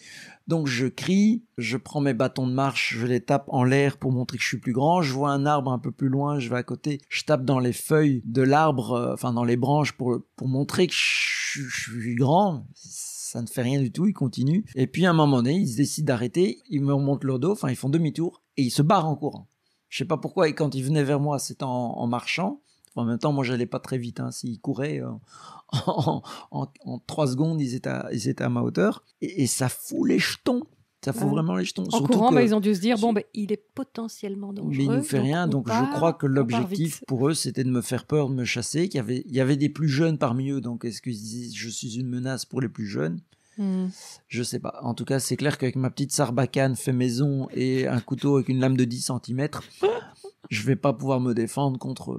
Donc je crie, je prends mes bâtons de marche, je les tape en l'air pour montrer que je suis plus grand, je vois un arbre un peu plus loin, je vais à côté, je tape dans les feuilles de l'arbre, euh, enfin dans les branches pour, pour montrer que je, suis grand. Ça ne fait rien du tout, il continue. Et puis à un moment donné, ils décident d'arrêter, ils me remontent leur dos, enfin ils font demi-tour et ils se barrent en courant. Je sais pas pourquoi, et quand ils venaient vers moi, c'était en, marchant. en même temps, moi, j'allais pas très vite. Hein. S'ils couraient, euh, en, en, trois secondes, ils étaient à, ma hauteur. Et, ça fout les jetons. Ça fout vraiment les jetons. En courant, bah, ils ont dû se dire bon, bah, il est potentiellement dangereux. Mais il nous fait rien. Donc, je crois que l'objectif pour eux, c'était de me faire peur, de me chasser. Qu'il y avait, il y avait des plus jeunes parmi eux. Donc, est-ce qu'ils disaient je suis une menace pour les plus jeunes Je hmm. Je sais pas. En tout cas, c'est clair qu'avec ma petite sarbacane fait maison et un couteau avec une lame de 10 cm, je vais pas pouvoir me défendre contre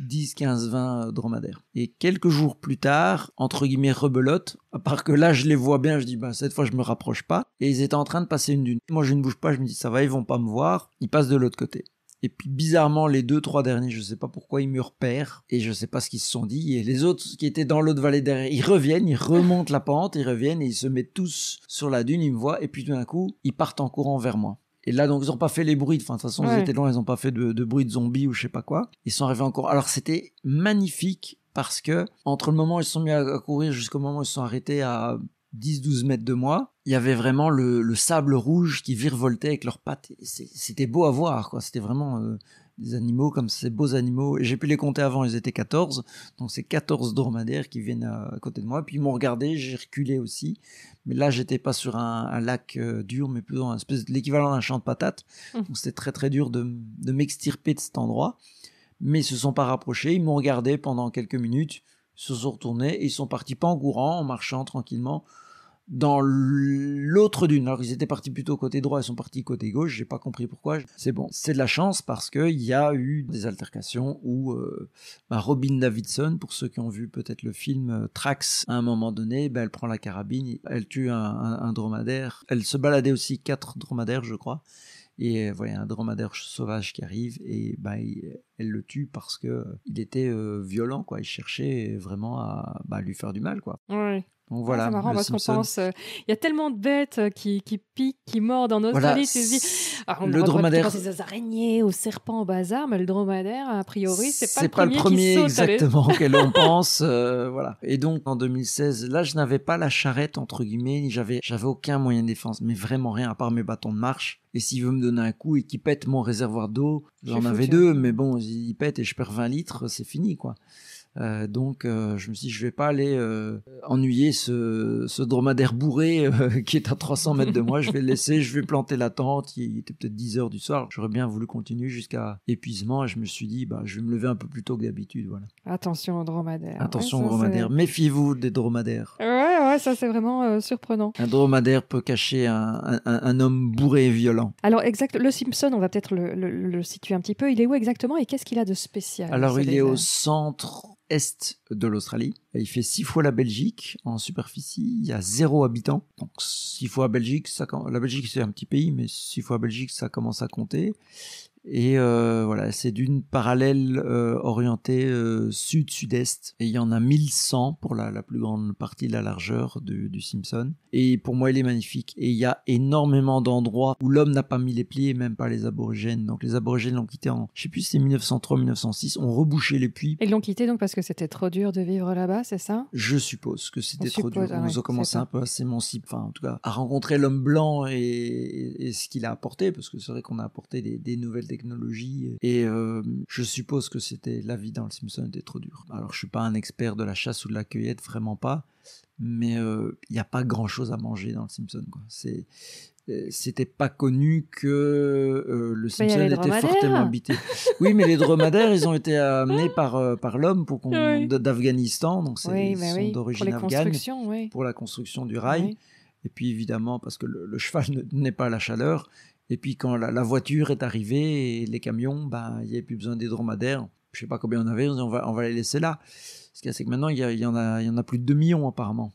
10, 15, 20 dromadaires. Et quelques jours plus tard, entre guillemets rebelote, à part que là je les vois bien, je dis bah cette fois je me rapproche pas, et ils étaient en train de passer une dune. Moi je ne bouge pas, je me dis ça va, ils vont pas me voir, ils passent de l'autre côté. Et puis bizarrement, les deux, trois derniers, je sais pas pourquoi, ils me repèrent. Et je sais pas ce qu'ils se sont dit. Et les autres qui étaient dans l'autre vallée derrière, ils reviennent, ils remontent la pente, ils reviennent et ils se mettent tous sur la dune, ils me voient. Et puis tout d'un coup, ils partent en courant vers moi. Et là, donc, ils n'ont pas fait les bruits. de toute façon, ils étaient loin, ils n'ont pas fait de, bruit de zombies ou je sais pas quoi. Ils sont arrivés encore. Alors, c'était magnifique parce que entre le moment où ils se sont mis à, courir jusqu'au moment où ils se sont arrêtés à 10-12 mètres de moi, il y avait vraiment le, sable rouge qui virevoltait avec leurs pattes. C'était beau à voir, quoi. C'était vraiment euh, des animaux comme ces beaux animaux. J'ai pu les compter avant, ils étaient 14. Donc c'est 14 dromadaires qui viennent euh, à, côté de moi. Puis ils m'ont regardé, j'ai reculé aussi. Mais là, j'étais pas sur un, lac euh, dur, mais plutôt l'équivalent d'un champ de patates. Mmh. Donc c'était très très dur de, de m'extirper de cet endroit. Mais ils se sont pas rapprochés, ils m'ont regardé pendant quelques minutes, se sont retournés et ils sont partis pas en courant, en marchant tranquillement dans l'autre dune. Alors ils étaient partis plutôt côté droit, ils sont partis côté gauche, j'ai pas compris pourquoi. C'est bon, c'est de la chance parce qu'il y a eu des altercations où euh, bah, Robin Davidson, pour ceux qui ont vu peut-être le film euh, Trax, à un moment donné, bah, elle prend la carabine, elle tue un, dromadaire, elle se baladait aussi quatre dromadaires je crois. Et euh, voyez un dromadaire sauvage qui arrive et bah, elle le tue parce que il était violent, quoi. Il cherchait vraiment à bah, lui faire du mal, quoi. Ah, voilà. c'est marrant parce qu'on pense, euh, il y a tellement de bêtes euh, qui, qui piquent, qui mordent en notre Voilà, ah, le dromadaire. C'est des araignées, aux serpents, au bazar, mais le dromadaire, a priori, c'est pas, le pas premier, le premier exactement [laughs] auquel on pense. Euh, voilà. Et donc en 2016, là, je n'avais pas la charrette entre guillemets, j'avais j'avais aucun moyen de défense, mais vraiment rien à part mes bâtons de marche. Et s'il veut me donner un coup et qu'il pète mon réservoir d'eau, j'en avais deux, mais bon, il pète et je perds 20 litres, c'est fini quoi. Euh, donc euh, je me suis dit, je vais pas aller euh, ennuyer ce, dromadaire bourré [laughs] qui est à 300 mètres de moi, je vais le laisser, je vais planter la tente, il était peut-être 10 heures du soir, j'aurais bien voulu continuer jusqu'à épuisement je me suis dit, bah, je vais me lever un peu plus tôt que d'habitude. Voilà. Attention aux dromadaires. Attention aux dromadaires, méfiez-vous des dromadaires. Ouais, ça c'est vraiment euh, surprenant. Un dromadaire peut cacher un, un, homme bourré et violent. Alors exact, le Simpson, on va peut-être le, situer un petit peu. Il est où exactement et qu'est-ce qu'il a de spécial Alors il est au centre est de l'Australie. Il fait six fois la Belgique en superficie. Il y a zéro habitant. Donc six fois la Belgique, ça, la Belgique c'est un petit pays, mais six fois la Belgique, ça commence à compter. Et euh, voilà, c'est d'une parallèle euh, orientée euh, sud-sud-est. Et il y en a 1100 pour la, la plus grande partie de la largeur du, du, Simpson. Et pour moi, il est magnifique. Et il y a énormément d'endroits où l'homme n'a pas mis les pieds, même pas les aborigènes. Donc les aborigènes l'ont quitté en, je sais plus si c'est 1903, 1906, ont rebouché les puits. Et l'ont quitté donc parce que c'était trop dur de vivre là-bas, c'est ça Je suppose que c'était trop dur. on Ils ont commencé un peu à s'émanciper, enfin en tout cas à rencontrer l'homme blanc et, ce qu'il a apporté, parce que c'est vrai qu'on a apporté des, des nouvelles technologie. Et euh, je suppose que c'était la vie dans le Simpson était trop dure. Alors je suis pas un expert de la chasse ou de la cueillette, vraiment pas. Mais euh, il n'y a pas grand chose à manger dans le Simpson. C'est, euh, c'était pas connu que le bah, Simpson était fortement habité. Oui, mais les dromadaires, ils ont été amenés [laughs] par, par l'homme pour qu'on, d'Afghanistan, donc c'est, bah d'origine afghane, pour la construction du rail. Et puis évidemment, parce que le, le cheval n'est pas à la chaleur, et puis quand la, voiture est arrivée et les camions, ben, il n'y avait plus besoin des dromadaires. Je ne sais pas combien on avait, on, va, on va les laisser là. Ce qu'il c'est que maintenant, il y, a, y en a, il y, en a, plus de 2 millions apparemment.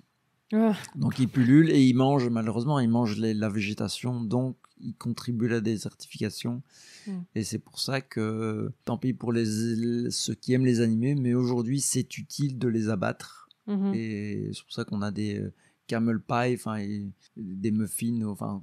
Ah. Donc ils pullulent et ils mangent, malheureusement, ils mangent la végétation. Donc ils contribuent à la désertification. Hmm. Et c'est pour ça que, tant pis pour les, ceux qui aiment les animés, mais aujourd'hui, c'est utile de les abattre. Mm-hmm. Et c'est pour ça qu'on a des camel pie, enfin des muffins, enfin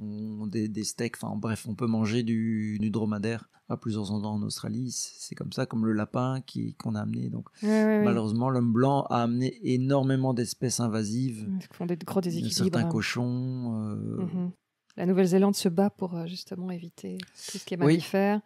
des, steaks, enfin bref, on peut manger du, dromadaire à plusieurs endroits en Australie. C'est comme ça, comme le lapin qui qu'on a amené. Donc malheureusement, l'homme blanc a amené énormément d'espèces invasives. Ils font des gros déséquilibres. Certains hein. cochons. Euh, mhm. La Nouvelle-Zélande se bat pour euh, justement éviter tout ce qui est mammifère.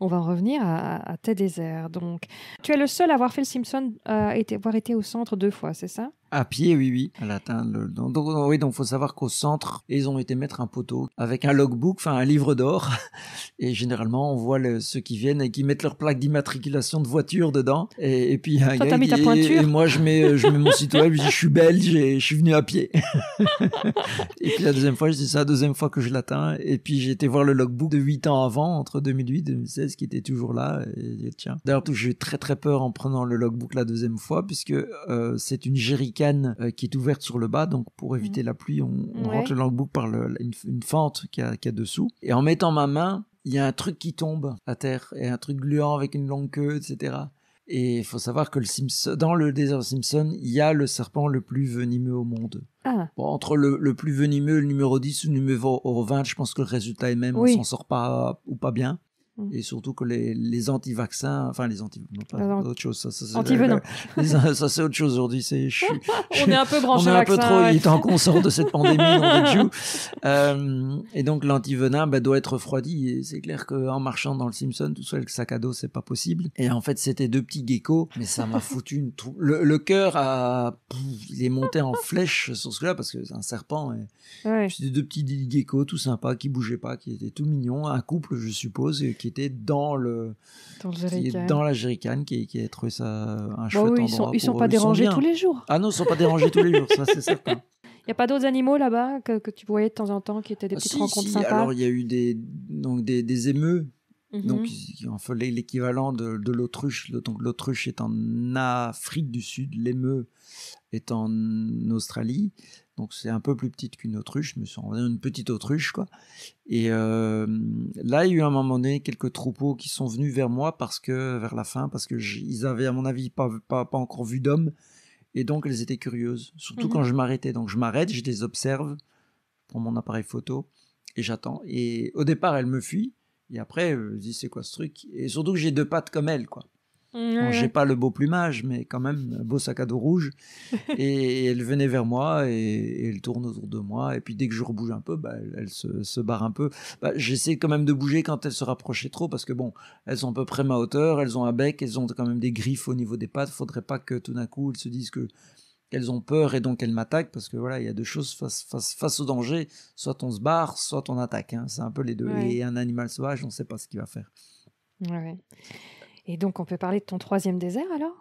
On va en revenir à, tes déserts. Donc, tu es le seul à avoir fait le Simpson, euh, à avoir été au centre deux fois, c'est ça à pied, oui, oui. À atteint Donc, oui, donc faut savoir qu'au centre, ils ont été mettre un poteau avec un logbook, enfin un livre d'or. [laughs] Et généralement, on voit ceux qui viennent et qui mettent leur plaque d'immatriculation de voiture dedans. Et, puis mis ta et, moi, je mets, je mets mon site web. Je dis, je suis belge et je suis venu à pied. [laughs] et puis la deuxième fois, je dis ça, la deuxième fois que je l'atteins. Et puis j'ai été voir le logbook de huit ans avant, entre 2008 et 2016, qui était toujours là. Et, tiens. D'ailleurs, j'ai eu très très peur en prenant le logbook la deuxième fois, puisque euh, c'est une jerrycan euh, qui est ouverte sur le bas, donc pour éviter mm. la pluie, on, rentre le bout par une, fente qui y, a dessous. Et en mettant ma main, il y a un truc qui tombe à terre, et un truc gluant avec une longue queue, etc. Et il faut savoir que Simpson, dans le désert Simpson, il y a le serpent le plus venimeux au monde. Ah. entre le, plus venimeux, le numéro 10 ou le numéro 20, je pense que le résultat est même, on s'en sort pas ou pas bien. Mm. et surtout que les, les anti-vaccins, enfin les anti, non pas autre chose, ça, ça [laughs] ça c'est autre chose aujourd'hui. C'est [laughs] on est un peu [laughs] branché on est un peu trop, il est en consort de cette pandémie, on euh, Et donc l'anti-venin bah, doit être refroidi. Et c'est clair qu'en marchant dans le Simpson tout seul avec sac à dos, c'est pas possible. Et en fait, c'était deux petits geckos, mais ça m'a foutu une le, cœur a, il est monté en flèche sur ce là parce que c'est un serpent. Et... C'était deux petits geckos tout sympa qui bougeaient pas, qui étaient tout mignons, un couple je suppose, et qui était dans le, dans, qui est la qui, a trouvé ça un bah chouette Ils sont, sont pas dérangés tous les jours. Ah non, ils sont pas dérangés tous les jours, ça c'est certain. [laughs] Il n'y a pas d'autres animaux là-bas que, que, tu voyais de temps en temps qui étaient des petites rencontres sympas Alors il y a eu des, donc des, des émeux, mhm. donc l'équivalent de, l'autruche. Donc l'autruche est en Afrique du Sud, l'émeu est en Australie. Donc c'est un peu plus petite qu'une autruche, mais c'est une petite autruche quoi. Et euh, là, il y a eu à un moment donné quelques troupeaux qui sont venus vers moi parce que vers la fin, parce que ils avaient à mon avis pas encore vu d'hommes, et donc elles étaient curieuses, surtout mhm. quand je m'arrêtais. Donc je m'arrête, je les observe, pour mon appareil photo et j'attends. Et au départ, elles me fuient. Et après, je dis, c'est quoi ce truc Et surtout que j'ai deux pattes comme elle, quoi. J'ai pas le beau plumage, mais quand même un beau sac à dos rouge. [laughs] et, elle venait vers moi et, elle tourne autour de moi. Et puis dès que je rebouge un peu, bah, elle, se, se, barre un peu. Bah, j'essaie quand même de bouger quand elle se rapprochait trop parce que bon, elles sont à peu près ma hauteur, elles ont un bec, elles ont quand même des griffes au niveau des pattes. Faudrait pas que tout d'un coup elles se disent que qu'elles ont peur et donc elles m'attaquent parce que voilà, il y a deux choses face, face, face, au danger. Soit on se barre, soit on attaque. Hein. C'est un peu les deux. Et un animal sauvage, on ne sait pas ce qu'il va faire. Ouais. Et donc, on peut parler de ton troisième désert alors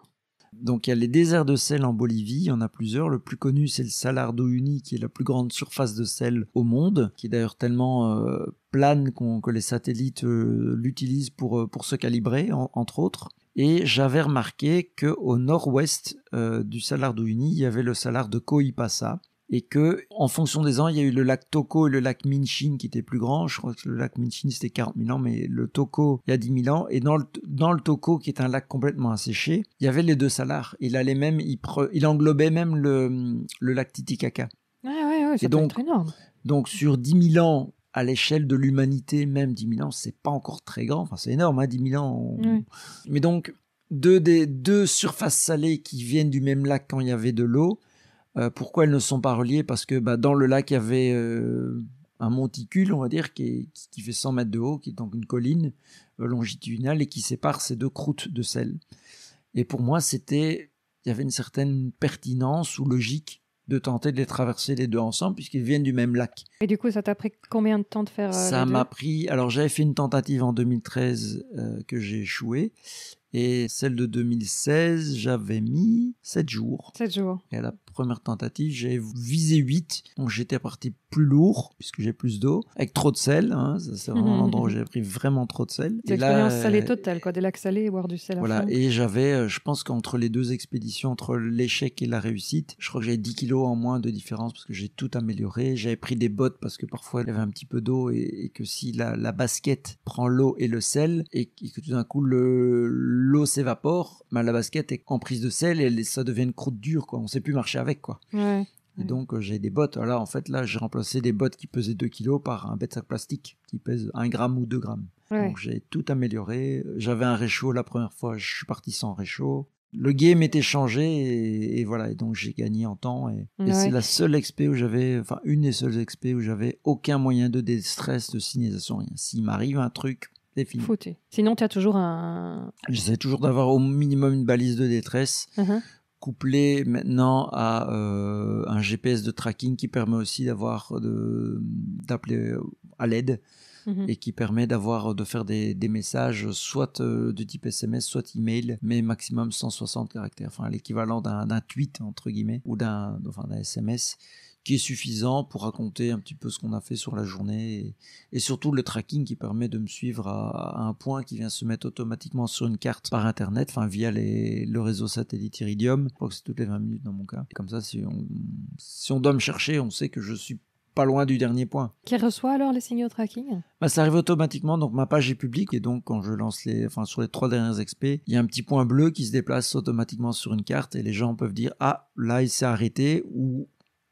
donc il y a les déserts de sel en Bolivie, il y en a plusieurs. Le plus connu, c'est le Salar Uni, qui est la plus grande surface de sel au monde, qui est d'ailleurs tellement euh, plane que les satellites euh, l'utilisent euh, pour, se calibrer, entre autres. Et j'avais remarqué qu'au nord-ouest du Salar Uni, il y avait le Salar de Coipasa, et que en fonction des ans, il y a eu le lac Toko et le lac Minchin qui étaient plus grands. Je crois que le lac Minchin c'était 40 000 ans, mais le Toko il y a 10 000 ans. Et dans le, dans le Toko, qui est un lac complètement asséché, il y avait les deux salars. Il allait même, il, il englobait même le, le lac Titicaca. Ouais, ouais, ouais, énorme. Donc sur 10 000 ans, à l'échelle de l'humanité, même 10 000 ans, c'est pas encore très grand. Enfin, c'est énorme, 10 hein, 000 ans. Mais donc, deux, des, deux surfaces salées qui viennent du même lac quand il y avait de l'eau, euh, pourquoi elles ne sont pas reliées Parce que bah, dans le lac, il y avait euh, un monticule, on va dire, qui, fait 100 mètres de haut, qui est donc une colline euh, longitudinale et qui sépare ces deux croûtes de sel. Et pour moi, c'était, il y avait une certaine pertinence ou logique de tenter de les traverser les deux ensemble puisqu'ils viennent du même lac. Et du coup, ça t'a pris combien de temps de faire Ça m'a pris. Alors, j'avais fait une tentative en 2013 que j'ai échoué. Et celle de 2016, j'avais mis 7 jours. 7 jours. Et première tentative, j'ai visé 8, donc j'étais parti plus lourd, puisque j'ai plus d'eau, avec trop de sel, hein. c'est vraiment l'endroit où j'ai pris vraiment trop de sel. L'expérience salée euh, totale, quoi, des lacs salés et boire du sel. À voilà, et j'avais, euh, je pense qu'entre les deux expéditions, entre l'échec et la réussite, je crois que j'avais 10 kilos en moins de différence, parce que j'ai tout amélioré, j'avais pris des bottes parce que parfois il y avait un petit peu d'eau, et, que si la, basket prend l'eau et le sel, et, que tout d'un coup l'eau s'évapore, ben, la basket est en prise de sel et ça devient une croûte dure, quoi, on ne sait plus marcher avec quoi. Et donc euh, j'ai des bottes. Là, en fait, là, j'ai remplacé des bottes qui pesaient 2 kilos par un bête sac plastique qui pèse 1 gramme ou 2 grammes. Donc j'ai tout amélioré. J'avais un réchaud la première fois, je suis parti sans réchaud. Le game était changé et, voilà. Et donc j'ai gagné en temps. Et, c'est la seule XP où j'avais, enfin une des seules XP où j'avais aucun moyen de détresse de signalisation, rien. S'il m'arrive un truc, c'est fini. Fouté. Sinon, tu as toujours un. J'essaie toujours d'avoir au minimum une balise de détresse. Uh-huh couplé maintenant à euh, un GPS de tracking qui permet aussi d'avoir d'appeler à l'aide mhm. et qui permet d'avoir de faire des, messages soit euh, de type SMS soit email mais maximum 160 caractères enfin l'équivalent d'un tweet entre guillemets ou d'un d'un SMS qui est suffisant pour raconter un petit peu ce qu'on a fait sur la journée et, surtout le tracking qui permet de me suivre à, un point qui vient se mettre automatiquement sur une carte par internet, enfin via le réseau satellite Iridium. Je crois que c'est toutes les 20 minutes dans mon cas. comme ça, si on, si on doit me chercher, on sait que je suis pas loin du dernier point. Qui reçoit alors les signaux tracking bah, Ça arrive automatiquement, donc ma page est publique et donc quand je lance les, enfin sur les trois dernières XP, il y a un petit point bleu qui se déplace automatiquement sur une carte et les gens peuvent dire ah là il s'est arrêté ou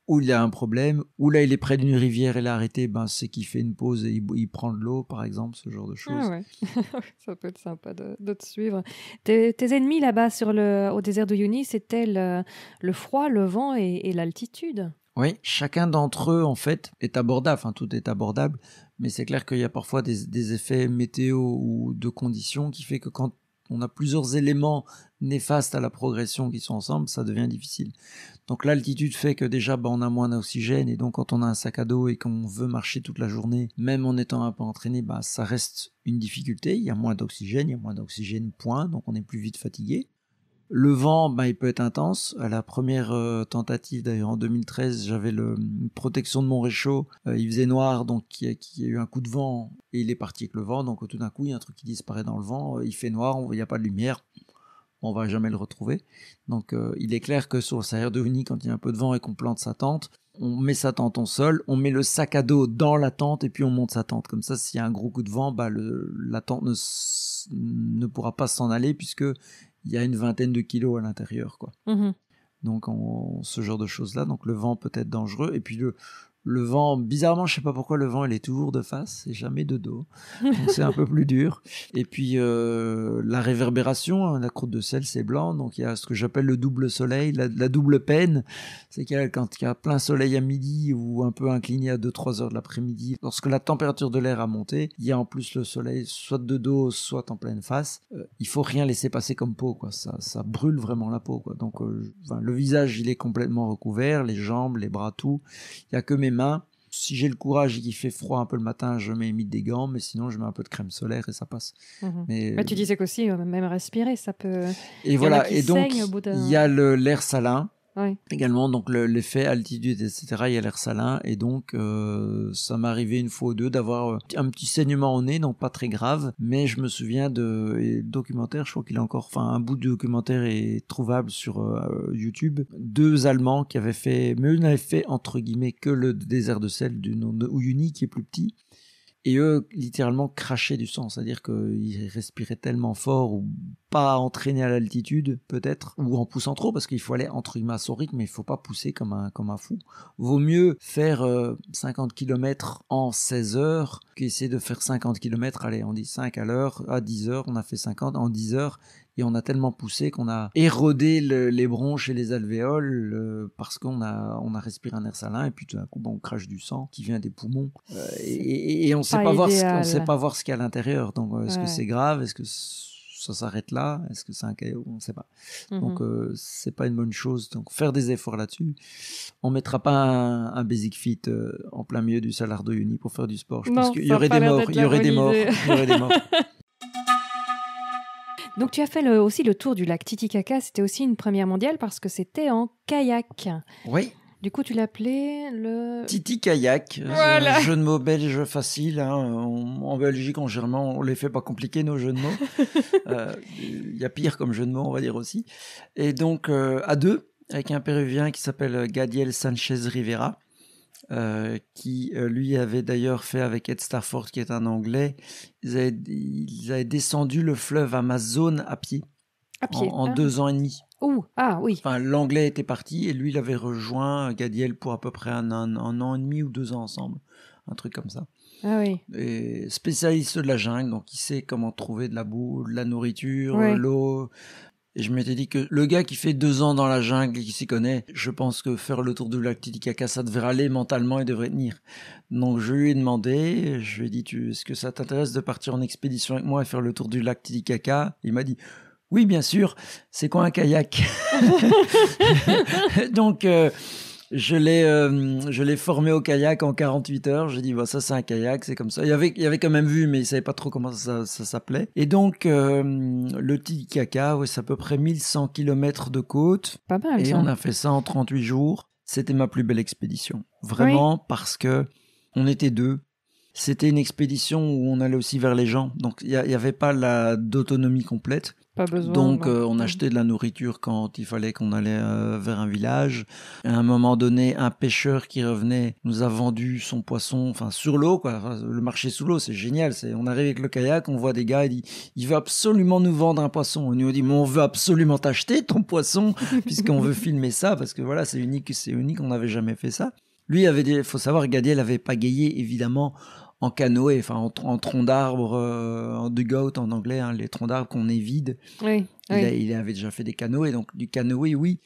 où il a un problème, ou là il est près d'une rivière et l'a arrêté, ben, c'est qu'il fait une pause et il, prend de l'eau, par exemple, ce genre de ah choses. Ah [laughs] ouais. ça peut être sympa de, te suivre. Tes, ennemis là-bas sur le, au désert de Yuni, c'était le, le, froid, le vent et, l'altitude. Oui, chacun d'entre eux, en fait, est abordable, enfin tout est abordable, mais c'est clair qu'il y a parfois des, des effets météo ou de conditions qui fait que quand on a plusieurs éléments néfaste à la progression qui sont ensemble, ça devient difficile. Donc l'altitude fait que déjà bah, on a moins d'oxygène et donc quand on a un sac à dos et qu'on veut marcher toute la journée, même en étant un peu entraîné, bah, ça reste une difficulté. Il y a moins d'oxygène, il y a moins d'oxygène, point, donc on est plus vite fatigué. Le vent, bah, il peut être intense. À la première euh, tentative, d'ailleurs en 2013, j'avais une protection de mon réchaud. Euh, il faisait noir, donc il y, a, eu un coup de vent et il est parti avec le vent. Donc tout d'un coup, il y a un truc qui disparaît dans le vent. Euh, il fait noir, il n'y a pas de lumière on va jamais le retrouver. Donc euh, il est clair que sur le Sahara de quand il y a un peu de vent et qu'on plante sa tente, on met sa tente en sol, on met le sac à dos dans la tente et puis on monte sa tente. Comme ça, s'il y a un gros coup de vent, bah le, la tente ne, pourra pas s'en aller puisqu'il y a une vingtaine de kilos à l'intérieur. quoi. Mmh Donc ce genre de choses-là. Donc le vent peut être dangereux. Et puis le, le vent, bizarrement, je sais pas pourquoi le vent, il est toujours de face et jamais de dos. c'est un peu plus dur. Et puis euh, la réverbération, hein, la croûte de sel, c'est blanc, donc il y a ce que j'appelle le double soleil, la, double peine. C'est qu'il quand il y a plein soleil à midi ou un peu incliné à 2-3 heures de l'après-midi, lorsque la température de l'air a monté, il y a en plus le soleil soit de dos, soit en pleine face. Euh, il faut rien laisser passer comme peau, quoi. Ça, ça brûle vraiment la peau, quoi. Donc euh, le visage, il est complètement recouvert, les jambes, les bras, tout. Il n'y a que mes si j'ai le courage et qu'il fait froid un peu le matin, je mets des gants, mais sinon je mets un peu de crème solaire et ça passe. Mhm. Mais... tu euh, disais qu'aussi, euh, même respirer, ça peut. Et voilà, et donc il y a l'air salin, Également, donc l'effet altitude, etc., il y a l'air salin. Et donc, euh, ça m'est arrivé une fois ou deux d'avoir euh, un petit saignement au nez, donc pas très grave. Mais je me souviens de documentaire, je crois qu'il a encore, enfin, un bout de documentaire est trouvable sur euh, YouTube. Deux Allemands qui avaient fait, mais une n'avaient fait entre guillemets que le désert de sel du nom de Uyuni qui est plus petit et eux littéralement crachaient du sang, c'est-à-dire qu'ils respiraient tellement fort ou pas entraînés à l'altitude peut-être, ou en poussant trop parce qu'il faut aller entre guillemets à son rythme, mais il faut pas pousser comme un, comme un fou. Vaut mieux faire 50 euh, km en 16 heures qu'essayer de faire 50 km, allez on dit 5 à l'heure, à 10 heures on a fait 50, en 10 heures et on a tellement poussé qu'on a érodé les bronches et les alvéoles euh, parce qu'on a, on a respiré un air salin et puis tout d'un coup bah, on crache du sang qui vient des poumons euh, et, on ne sait pas voir ce, on sait pas voir ce qu'il y a à l'intérieur. Donc euh, est-ce que c'est grave Est-ce que ça s'arrête là Est-ce que c'est un caillot On ne sait pas. Mm-hmm. Donc, ce c'est pas une bonne chose. Donc, faire des efforts là-dessus. On mettra pas un, basic fit en plein milieu du salardo de Uni pour faire du sport. Je pense qu'il y aurait des morts. Il y aurait des morts. Il y aurait des morts. [laughs] Donc tu as fait aussi le tour du lac Titicaca, c'était aussi une première mondiale parce que c'était en kayak. Oui. Du coup, tu l'appelais le... Titi Kayak, un jeu de mots belge facile. Hein. en Belgique, en germain, on les fait pas compliquer nos jeux de mots. [laughs] Euh, il y a pire comme jeu de mots, on va dire aussi. Et donc, euh, à deux, avec un Péruvien qui s'appelle Gadiel Sanchez Rivera, euh, qui euh, lui avait d'ailleurs fait avec Ed Starford qui est un Anglais, ils avaient, descendu le fleuve Amazon à pied, en, ah. deux ans et demi. ah oui. Enfin, l'anglais était parti et lui, il avait rejoint Gadiel pour à peu près un, an et demi ou deux ans ensemble. Un truc comme ça. Ah oui. Et spécialiste de la jungle, donc il sait comment trouver de la boue, de la nourriture, l'eau, et je m'étais dit que le gars qui fait deux ans dans la jungle et qui s'y connaît, je pense que faire le tour du lac Titicaca, ça devrait aller mentalement et devrait tenir. Donc je lui ai demandé, je lui ai dit, est-ce que ça t'intéresse de partir en expédition avec moi et faire le tour du lac Titicaca Il m'a dit, oui, bien sûr, c'est quoi un kayak [laughs] Donc... Euh, euh, je l'ai formé au kayak en 48 heures. J'ai dit bah, ça c'est un kayak, c'est comme ça. Il avait avait quand même vu mais il savait pas trop comment ça, s'appelait. Et donc euh, le Titicaca, c'est à peu près 1100 km de côte. Pas mal. Et on a fait ça en 38 jours. C'était ma plus belle expédition. Vraiment parce que on était deux. C'était une expédition où on allait aussi vers les gens. Donc il n'y avait pas la d'autonomie complète. Donc euh, on achetait de la nourriture quand il fallait qu'on allait euh, vers un village. À un moment donné, un pêcheur qui revenait nous a vendu son poisson, enfin sur l'eau quoi. le marché sous l'eau, c'est génial. C'est on arrive avec le kayak, on voit des gars, il dit il veut absolument nous vendre un poisson. On nous dit mais on veut absolument t'acheter ton poisson [laughs] puisqu'on veut filmer ça parce que voilà c'est unique, c'est unique, on n'avait jamais fait ça. Lui avait, faut savoir, Gadiel avait pagayé évidemment en canoë, enfin en, tronc d'arbre, euh, en dugout en anglais, hein, les troncs d'arbre qu'on évide. Oui, il, il, avait déjà fait des canoës, donc du canoë, oui.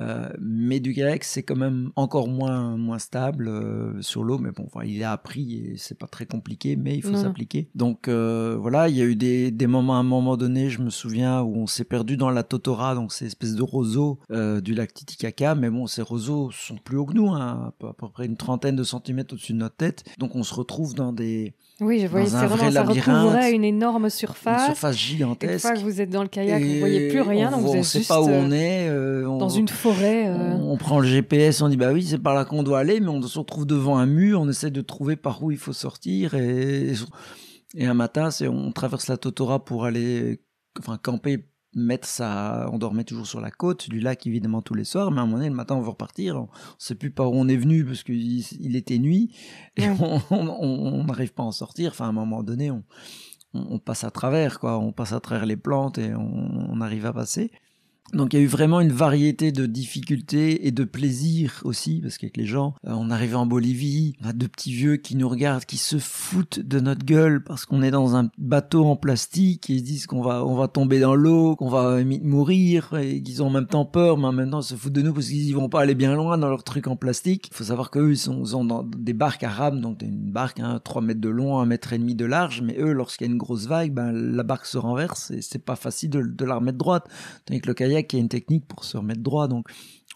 Euh, mais du grec c'est quand même encore moins, moins stable euh, sur l'eau. Mais bon, enfin, il a appris et c'est pas très compliqué, mais il faut s'appliquer. Donc euh, voilà, il y a eu des, moments, à un moment donné, je me souviens, où on s'est perdu dans la Totora, donc ces espèces de roseaux du lac Titicaca. Mais bon, ces roseaux sont plus hauts que nous, hein, à peu près une trentaine de centimètres au-dessus de notre tête. Donc on se retrouve dans des oui, je voyais, c'est vraiment, ça recouvrait une énorme surface. Une surface gigantesque. Une fois que vous êtes dans le kayak, vous voyez plus rien. On ne sait pas où euh, on est. Euh, dans une forêt. Euh. On, prend le GPS, on dit bah oui, c'est par là qu'on doit aller, mais on se retrouve devant un mur, on essaie de trouver par où il faut sortir. Et, et un matin, on traverse la Totora pour aller enfin, camper mettre ça, on dormait toujours sur la côte du lac évidemment tous les soirs, mais à un moment donné le matin on veut repartir, on ne sait plus par où on est venu parce qu'il était nuit et on n'arrive pas à en sortir. Enfin à un moment donné on, on, passe à travers quoi, on passe à travers les plantes et on arrive à passer. Donc il y a eu vraiment une variété de difficultés et de plaisirs aussi, parce qu'avec les gens, euh, on arrivait en Bolivie, on a deux petits vieux qui nous regardent, qui se foutent de notre gueule parce qu'on est dans un bateau en plastique, et ils se disent qu'on va, on va tomber dans l'eau, qu'on va euh, mourir, et qu'ils ont en même temps peur, mais en même temps ils se foutent de nous parce qu'ils vont pas aller bien loin dans leur truc en plastique. Il faut savoir qu'eux, ils sont, ils dans des barques à rames, donc une barque hein, 3 mètres de long, 1 mètre et demi de large, mais eux, lorsqu'il y a une grosse vague, ben, la barque se renverse et c'est pas facile de, de la remettre droite. Tandis que le kayak, y a une technique pour se remettre droit. Donc,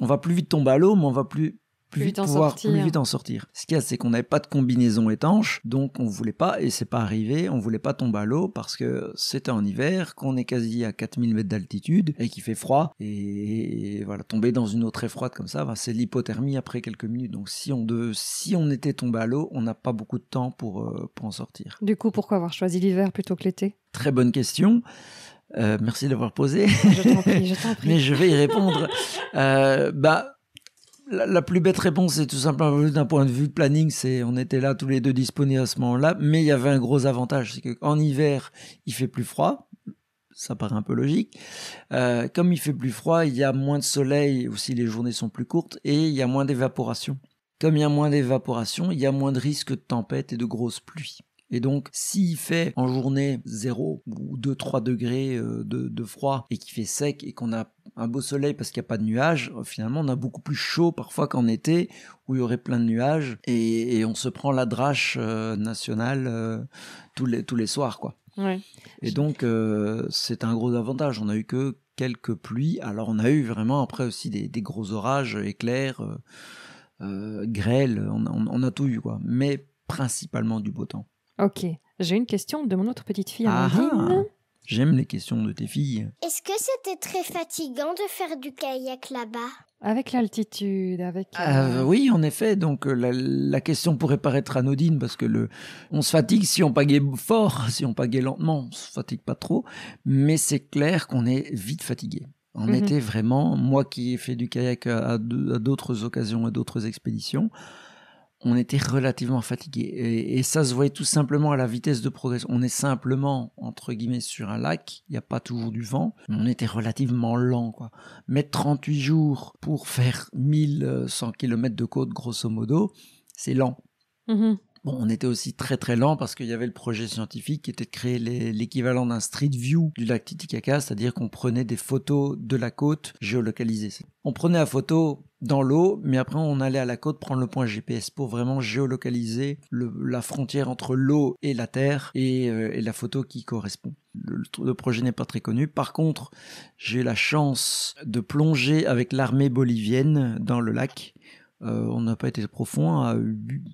on va plus vite tomber à l'eau, mais on va plus plus, vite, en sortir. vite en sortir. Ce qu'il y a, c'est qu'on n'avait pas de combinaison étanche, donc on voulait pas, et c'est pas arrivé, on voulait pas tomber à l'eau parce que c'était en hiver, qu'on est quasi à 4000 mètres d'altitude et qu'il fait froid, et, voilà, tomber dans une eau très froide comme ça, ben, c'est l'hypothermie après quelques minutes. Donc si on, de, si on était tombé à l'eau, on n'a pas beaucoup de temps pour, euh, pour en sortir. Du coup, pourquoi avoir choisi l'hiver plutôt que l'été Très bonne question. Euh, merci d'avoir posé. [laughs] Mais je vais y répondre. Euh, bah, la, plus bête réponse, c'est tout simplement d'un point de vue planning, c'est on était là tous les deux disponibles à ce moment-là, mais il y avait un gros avantage, c'est qu'en hiver, il fait plus froid. Ça paraît un peu logique. Euh, comme il fait plus froid, il y a moins de soleil aussi, les journées sont plus courtes et il y a moins d'évaporation. Comme il y a moins d'évaporation, il y a moins de risque de tempête et de grosses pluies. Et donc, s'il fait en journée 0 ou 2-3 degrés euh, de, froid et qu'il fait sec et qu'on a un beau soleil parce qu'il n'y a pas de nuages, euh, finalement on a beaucoup plus chaud parfois qu'en été où il y aurait plein de nuages et, on se prend la drache euh, nationale tous, les, tous les soirs quoi. Et donc c'est un gros avantage, on a eu que quelques pluies, alors on a eu vraiment après aussi des, gros orages, éclairs, grêles, on, on a tout eu quoi, mais principalement du beau temps. Ok. J'ai une question de mon autre petite fille, ah Amandine. Ah, j'aime les questions de tes filles. Est-ce que c'était très fatigant de faire du kayak là-bas Avec l'altitude, avec... Ah, euh, oui, en effet, donc euh, la, question pourrait paraître anodine parce que le, on se fatigue si on pagaie fort, [laughs] si on pagaie lentement, on se fatigue pas trop, mais c'est clair qu'on est vite fatigué. On mhm. était vraiment, moi qui ai fait du kayak à d'autres occasions, à d'autres expéditions, on était relativement fatigué. Et, ça se voyait tout simplement à la vitesse de progression. On est simplement, entre guillemets, sur un lac, il n'y a pas toujours du vent. On était relativement lent, quoi. Mettre 38 jours pour faire 1100 km de côte, grosso modo, c'est lent. Mm-hmm. Bon, on était aussi très très lent parce qu'il y avait le projet scientifique qui était de créer l'équivalent d'un street view du lac Titicaca, c'est-à-dire qu'on prenait des photos de la côte géolocalisées. On prenait la photo dans l'eau, mais après on allait à la côte prendre le point GPS pour vraiment géolocaliser la frontière entre l'eau et la terre et, euh, la photo qui correspond. Le, le projet n'est pas très connu. Par contre, j'ai eu la chance de plonger avec l'armée bolivienne dans le lac euh, on n'a pas été profond, à,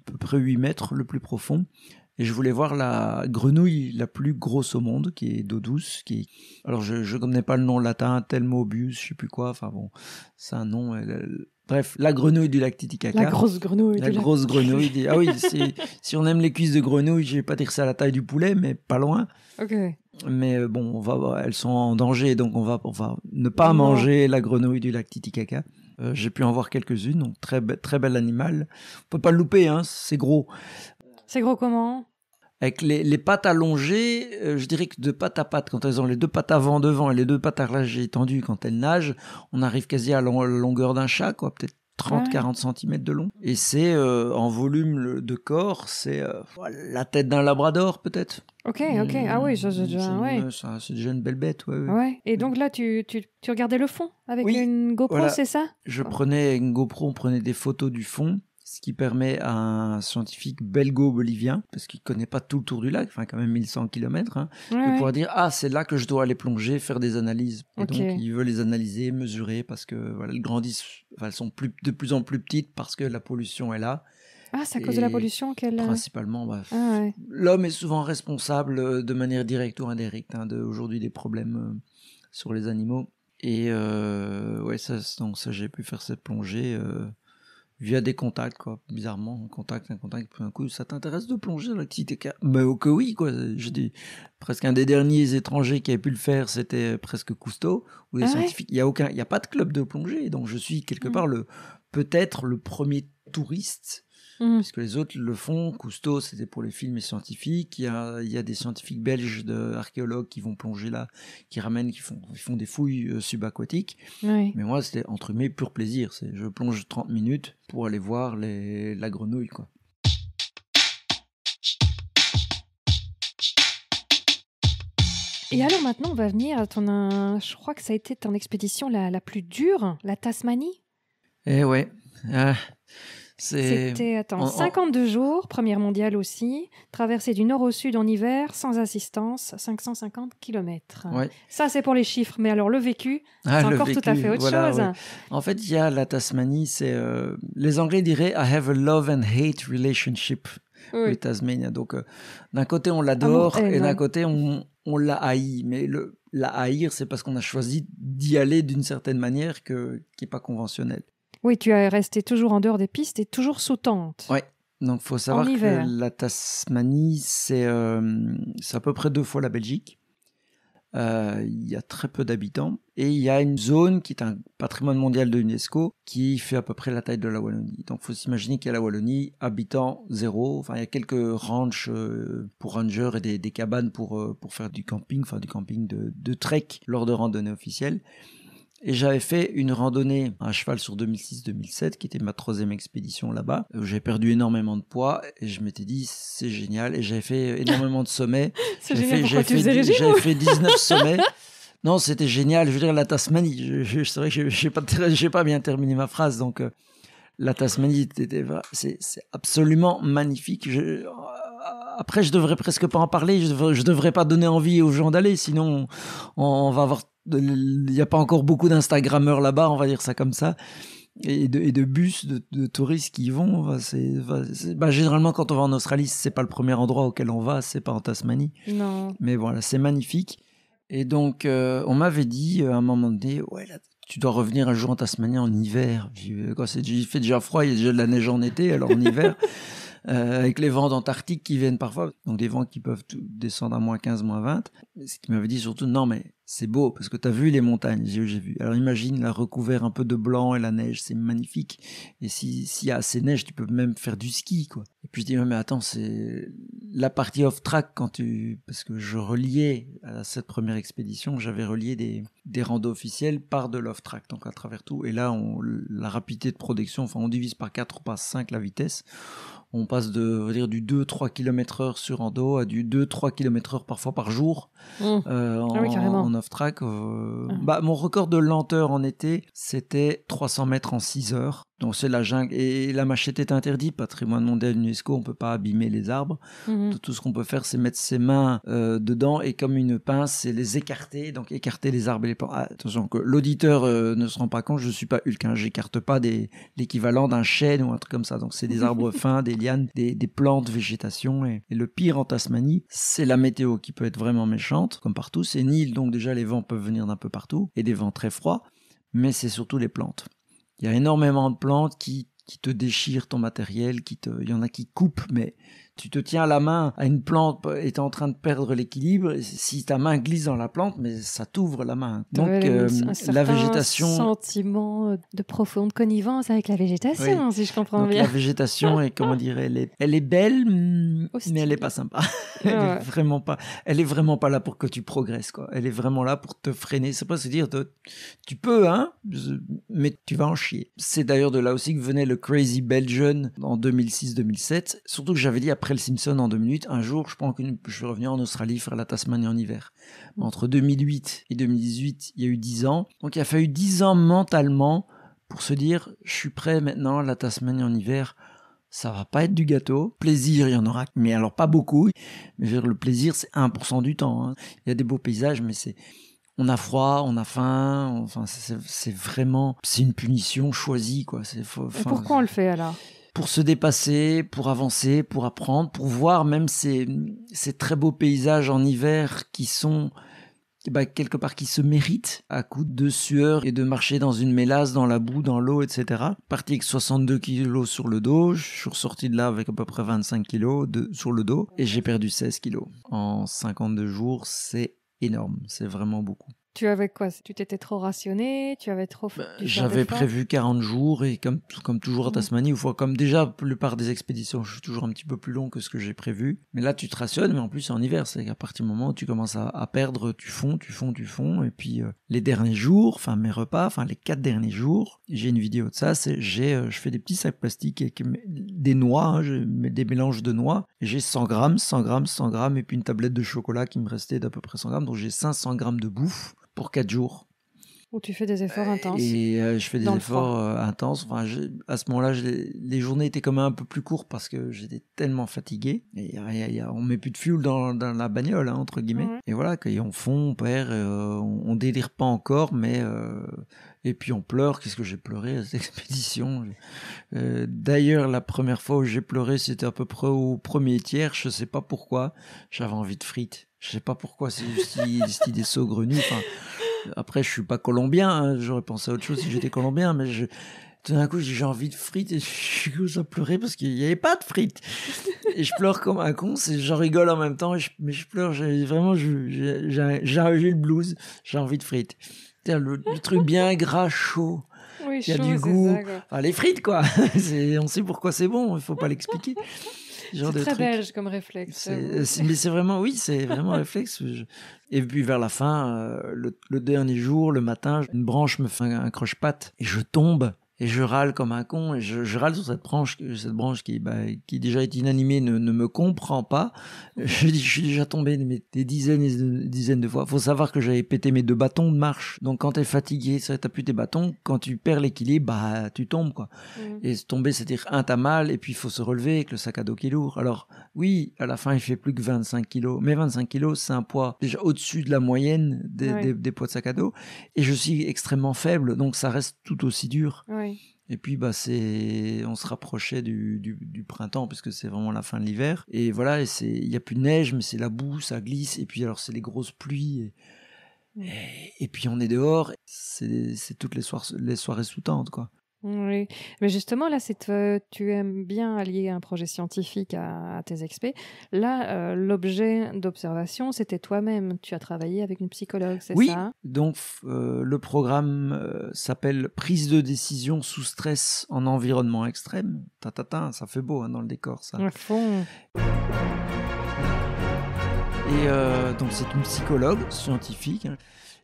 peu près 8 mètres le plus profond. Et je voulais voir la grenouille la plus grosse au monde, qui est d'eau douce. Qui... Alors, je ne connais pas le nom latin, Telmobius, je sais plus quoi. Enfin bon, c'est un nom. Bref, la grenouille du lac Titicaca. La grosse grenouille. La grosse grenouille. Ah oui, [laughs] si on aime les cuisses de grenouille, je vais pas dire que c'est à la taille du poulet, mais pas loin. Ok. Mais euh, bon, on va, elles sont en danger, donc on va, va ne pas manger la grenouille du lac Titicaca. Euh, j'ai pu en voir quelques-unes, donc très, très bel animal. On peut pas le louper, hein, c'est gros. C'est gros comment avec les, pattes allongées, euh, je dirais que de patte à patte, quand elles ont les deux pattes avant devant et les deux pattes arrière tendues quand elles nagent, on arrive quasi à la longueur d'un chat, quoi, peut-être 30-40 cm de long. Et c'est euh, en volume de corps, c'est euh, la tête d'un labrador peut-être. Ok, ok. Ah oui, c'est déjà, une belle bête. Ouais, Et donc là, tu, regardais le fond avec une GoPro, c'est ça Je ah. prenais une GoPro, on prenait des photos du fond ce qui permet à un scientifique belgo-bolivien, parce qu'il connaît pas tout le tour du lac, enfin quand même 1100 km, hein, de pouvoir dire ah c'est là que je dois aller plonger, faire des analyses. Et donc il veut les analyser, mesurer parce que voilà, elles grandissent, elles sont plus, de plus en plus petites parce que la pollution est là. Ah, c'est à cause de la pollution qu'elle. Euh, principalement, bah, ah, l'homme est souvent responsable euh, de manière directe ou indirecte hein, aujourd'hui des problèmes euh, sur les animaux. Et euh, ouais, ça, donc ça, j'ai pu faire cette plongée via des contacts, quoi. Bizarrement, contact, un contact, un coup, ça t'intéresse de plonger dans l'activité Mais oui, quoi. Je dis, presque un des derniers étrangers qui avait pu le faire, c'était euh, presque Cousteau, ou les ah scientifiques. Il y a aucun, il y a pas de club de plongée, donc je suis quelque hmm. part le, peut-être le premier touriste Mmh. parce que les autres le font. Cousteau, c'était pour les films et scientifiques. Il y a, des scientifiques belges, de, archéologues qui vont plonger là, qui ramènent, qui font, font des fouilles euh, subaquatiques. Mais moi, c'était entre mes pur plaisir. C'est, je plonge 30 minutes pour aller voir les, la grenouille, quoi. Et alors maintenant, on va venir, ton euh, je crois que ça a été ton expédition la, plus dure, la Tasmanie Eh ouais. Ah. C'était, attends, 52 jours, première mondiale aussi, traversée du nord au sud en hiver, sans assistance, 550 km. Ça, c'est pour les chiffres, mais alors le vécu, ah, c'est encore tout à fait autre chose. En fait, il y a la Tasmanie, c'est. Euh, les Anglais diraient I have a love and hate relationship with Tasmania. Donc, euh, d'un côté, on l'adore ah, et d'un côté, on, la haï. Mais le, la haïr, c'est parce qu'on a choisi d'y aller d'une certaine manière que, qui n'est pas conventionnelle. Oui, tu as resté toujours en dehors des pistes et toujours sous tente. Oui, donc faut savoir que la Tasmanie, euh, c'est à peu près deux fois la Belgique. Euh, il y a très peu d'habitants et il y a une zone qui est un patrimoine mondial de l'UNESCO qui fait à peu près la taille de la Wallonie. Donc faut s'imaginer qu'il y a la Wallonie, habitants zéro, enfin il y a quelques ranchs euh, pour rangers et des, cabanes pour, pour faire du camping, enfin du camping de trek lors de randonnées officielles. Et j'avais fait une randonnée à cheval sur 2006-2007, qui était ma troisième expédition là-bas. Euh, j'ai perdu énormément de poids et je m'étais dit, c'est génial. Et j'avais fait énormément de sommets. [laughs] J'avais fait, fait, 19 [laughs] sommets. Non, c'était génial. Je veux dire, la Tasmanie, c'est vrai que j'ai pas, pas bien terminé ma phrase. Donc, euh, la Tasmanie, c'est absolument magnifique. Euh, après, je devrais presque pas en parler. Je ne devrais pas donner envie aux gens d'aller, sinon on, va avoir il n'y a pas encore beaucoup d'Instagrammeurs là-bas, on va dire ça comme ça. Et de, bus, de, touristes qui y vont. C'est, bah, généralement, quand on va en Australie, ce n'est pas le premier endroit auquel on va, c'est pas en Tasmanie. Mais voilà, c'est magnifique. Et donc, euh, on m'avait dit euh, à un moment donné, tu dois revenir un jour en Tasmanie en hiver. Il fait déjà froid, il y a déjà de la neige en été, alors en hiver, [laughs] euh, avec les vents d'Antarctique qui viennent parfois, donc des vents qui peuvent descendre à moins 15, moins 20. Ce qui m'avait dit surtout, non, mais c'est beau parce que tu as vu les montagnes, j'ai vu. Alors imagine la recouvert un peu de blanc et la neige, c'est magnifique. Et s'il y a assez de neige, tu peux même faire du ski, quoi. Et puis je dis, mais attends, c'est la partie off-track quand tu. Parce que je reliais à cette première expédition, j'avais relié des, des randos officiels par de l'off-track, donc à travers tout. Et là, on, la rapidité de production, enfin, on divise par 4 ou par 5 la vitesse on passe de dire du 2-3 km heure sur endo à du 2-3 km heure parfois par jour mmh. euh, ah en, off-track. Euh, ah. bah, mon record de lenteur en été, c'était 300 mètres en 6 heures. Donc c'est la jungle et la machette est interdite, patrimoine mondial l'UNESCO, on peut pas abîmer les arbres. Mhm. Tout ce qu'on peut faire, c'est mettre ses mains euh, dedans et comme une pince, c'est les écarter, donc écarter les arbres et les plantes. Ah, attention que l'auditeur euh, ne se rend pas compte, je ne suis pas Hulk, hein. j'écarte pas des l'équivalent d'un chêne ou un truc comme ça. Donc c'est des [laughs] arbres fins, des lianes, des, plantes, végétation. Et, le pire en Tasmanie, c'est la météo qui peut être vraiment méchante, comme partout. C'est nil, donc déjà les vents peuvent venir d'un peu partout et des vents très froids, mais c'est surtout les plantes. Il y a énormément de plantes qui, te déchirent ton matériel, qui te, il y en a qui coupent, mais tu te tiens la main à une plante et tu es en train de perdre l'équilibre, si ta main glisse dans la plante, mais ça t'ouvre la main. Donc euh, la végétation sentiment de profonde connivence avec la végétation si je comprends bien. La végétation est comment dire elle est, elle est belle mm, mais elle est pas sympa. [laughs] elle est vraiment pas elle est vraiment pas là pour que tu progresses quoi. Elle est vraiment là pour te freiner, c'est pas se dire tu peux hein mais tu vas en chier. C'est d'ailleurs de là aussi que venait le Crazy Belgian en 2006-2007, surtout que j'avais dit après le Simpson en deux minutes, un jour, je pense que je vais revenir en Australie faire la Tasmanie en hiver. entre 2008 et 2018, il y a eu dix ans. Donc il a fallu dix ans mentalement pour se dire, je suis prêt maintenant, la Tasmanie en hiver, ça va pas être du gâteau. Plaisir, il y en aura, mais alors pas beaucoup. Mais le plaisir, c'est 1% du temps. Hein. Il y a des beaux paysages, mais c'est on a froid, on a faim, enfin c'est vraiment c'est une punition choisie quoi. C'est, pourquoi on le fait alors pour se dépasser, pour avancer, pour apprendre, pour voir même ces, ces très beaux paysages en hiver qui sont bah, quelque part qui se méritent à coup de sueur et de marcher dans une mélasse, dans la boue, dans l'eau, etc. Parti avec 62 kilos sur le dos, je suis ressorti de là avec à peu près 25 kilos de, sur le dos et j'ai perdu 16 kilos. En 52 jours, c'est énorme, c'est vraiment beaucoup. Tu avais quoi Tu t'étais trop rationné Tu avais trop. Bah, j'avais prévu 40 jours et comme, comme toujours à mmh. Tasmanie, ou comme déjà la plupart des expéditions, je suis toujours un petit peu plus long que ce que j'ai prévu. Mais là, tu te rationnes, mais en plus, c'est en hiver. C'est qu'à partir du moment où tu commences à, perdre, tu fonds, tu fonds, tu fonds. Et puis, euh, les derniers jours, enfin, mes repas, enfin, les quatre derniers jours, j'ai une vidéo de ça. C'est, j'ai, euh, je fais des petits sacs plastiques avec des noix, hein, des mélanges de noix. J'ai 100 grammes, 100 grammes, 100 grammes, et puis une tablette de chocolat qui me restait d'à peu près 100 grammes. Donc, j'ai 500 grammes de bouffe pour quatre jours. Où tu fais des efforts intenses. Et euh, je fais des efforts euh, intenses. Enfin, à ce moment-là, les journées étaient quand même un peu plus courtes parce que j'étais tellement fatigué. Et euh, on met plus de fuel dans, la bagnole, hein, entre guillemets. Et voilà, et on fond, on perd, on, on, délire pas encore, mais et puis on pleure. Qu'est-ce que j'ai pleuré à cette [laughs] expédition D'ailleurs, la première fois où j'ai pleuré, c'était à peu près au premier tiers. Je sais pas pourquoi. J'avais envie de frites. Je sais pas pourquoi c'est juste des idée Enfin, après, je suis pas colombien, hein, j'aurais pensé à autre chose si j'étais colombien, mais tout d'un coup, j'ai envie de frites et [laughs] je suis à pleurer parce qu'il n'y avait pas de frites. Et je pleure comme un con, j'en rigole en même temps, mais je pleure, vraiment, j'ai le blues, j'ai envie de frites. Le, truc bien gras, chaud. Il y a du goût. les frites, quoi. [laughs] on sait pourquoi c'est bon, il faut pas l'expliquer. [laughs] genre de très belge comme réflexe. Euh, mais c'est vraiment, oui, c'est vraiment un [laughs] réflexe. Et puis vers la fin, euh, le, dernier jour, le matin, une branche me fait un, un croche-patte et je tombe et je râle comme un con et je, râle sur cette branche cette branche qui bah, qui déjà est inanimée ne, me comprend pas euh, je, je suis déjà tombé des, dizaines et dizaines de fois faut savoir que j'avais pété mes deux bâtons de marche donc quand t'es fatigué ça t'as plus tes bâtons quand tu perds l'équilibre bah tu tombes quoi mmh. et tomber c'est dire un t'as mal et puis il faut se relever avec le sac à dos qui est lourd alors oui à la fin il fait plus que 25 kilos mais 25 kilos c'est un poids déjà au-dessus de la moyenne des, des, des, poids de sac à dos et je suis extrêmement faible donc ça reste tout aussi dur oui. Et puis, bah, c'est, on se rapprochait du, printemps, puisque c'est vraiment la fin de l'hiver. Et voilà, c'est il n'y a plus de neige, mais c'est la boue, ça glisse. Et puis, alors, c'est les grosses pluies. Et, puis, on est dehors. C'est toutes les, les soirées sous tente quoi. Oui, mais justement, là, c'est euh, tu aimes bien allier un projet scientifique à, tes experts. Là, euh, l'objet d'observation, c'était toi-même. Tu as travaillé avec une psychologue, c'est ça Oui, donc euh, le programme s'appelle Prise de décision sous stress en environnement extrême. Ta, ça fait beau hein, dans le décor, ça. À fond. Et donc, c'est une psychologue scientifique. Hein,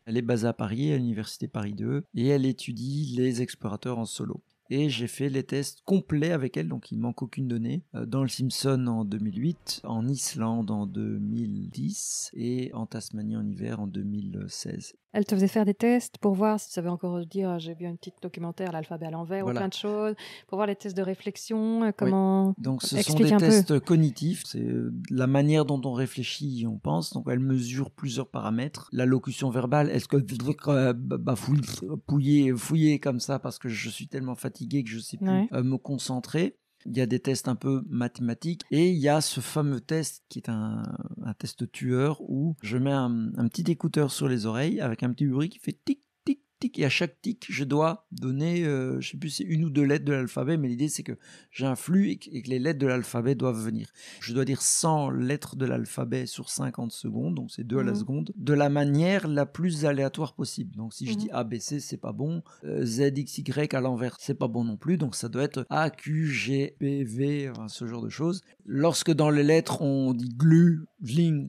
elle est basée à Paris, à l'université Paris 2, et elle étudie les explorateurs en solo et j'ai fait les tests complets avec elle, donc il manque aucune donnée, euh, dans le Simpson en 2008, en Islande en 2010 et en Tasmanie en hiver en 2016. Elle te faisait faire des tests pour voir si tu savais encore dire j'ai vu un petit documentaire, l'alphabet à l'envers, ou plein de choses, pour voir les tests de réflexion, euh, comment. Donc ce sont des tests cognitifs, c'est euh, la manière dont on réfléchit et on pense. Donc elle mesure plusieurs paramètres. La locution verbale, est-ce que vous bah, bah fouiller, fouiller comme ça parce que je suis tellement fatigué que je ne sais plus euh, me concentrer il y a des tests un peu mathématiques, et il y a ce fameux test qui est un, test tueur où je mets un, un, petit écouteur sur les oreilles avec un petit bruit qui fait tic et à chaque tic, je dois donner, je euh, je sais plus, c'est une ou deux lettres de l'alphabet, mais l'idée c'est que j'ai un flux et que, les lettres de l'alphabet doivent venir. Je dois dire 100 lettres de l'alphabet sur 50 secondes, donc c'est 2 à la mmh seconde, de la manière la plus aléatoire possible. Donc si je mmh dis ABC, c'est pas bon, euh, Z, Y à l'envers, c'est pas bon non plus, donc ça doit être A, Q, G, P, V, ce genre de choses. Lorsque dans les lettres on dit glu, gling,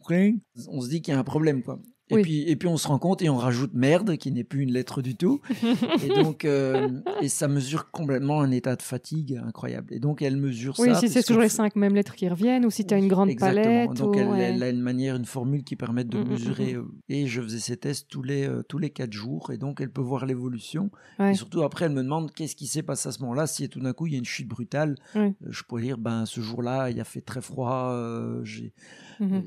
on se dit qu'il y a un problème quoi. Et, puis, et puis on se rend compte et on rajoute merde, qui n'est plus une lettre du tout. [laughs] et donc, euh, et ça mesure complètement un état de fatigue incroyable. Et donc, elle mesure ça. Oui, si c'est toujours les cinq mêmes lettres qui reviennent ou si tu as une grande Exactement. palette. Donc, elle, a une manière, une formule qui permet de mm, mm, mm, mesurer. Euh, et je faisais ces tests tous les, euh, tous les quatre jours. Et donc, elle peut voir l'évolution. Et surtout, après, elle me demande qu'est-ce qui s'est passé à ce moment-là. Si tout d'un coup, il y a une chute brutale, je pourrais dire, ben, ce jour-là, il a fait très froid, Mmh euh,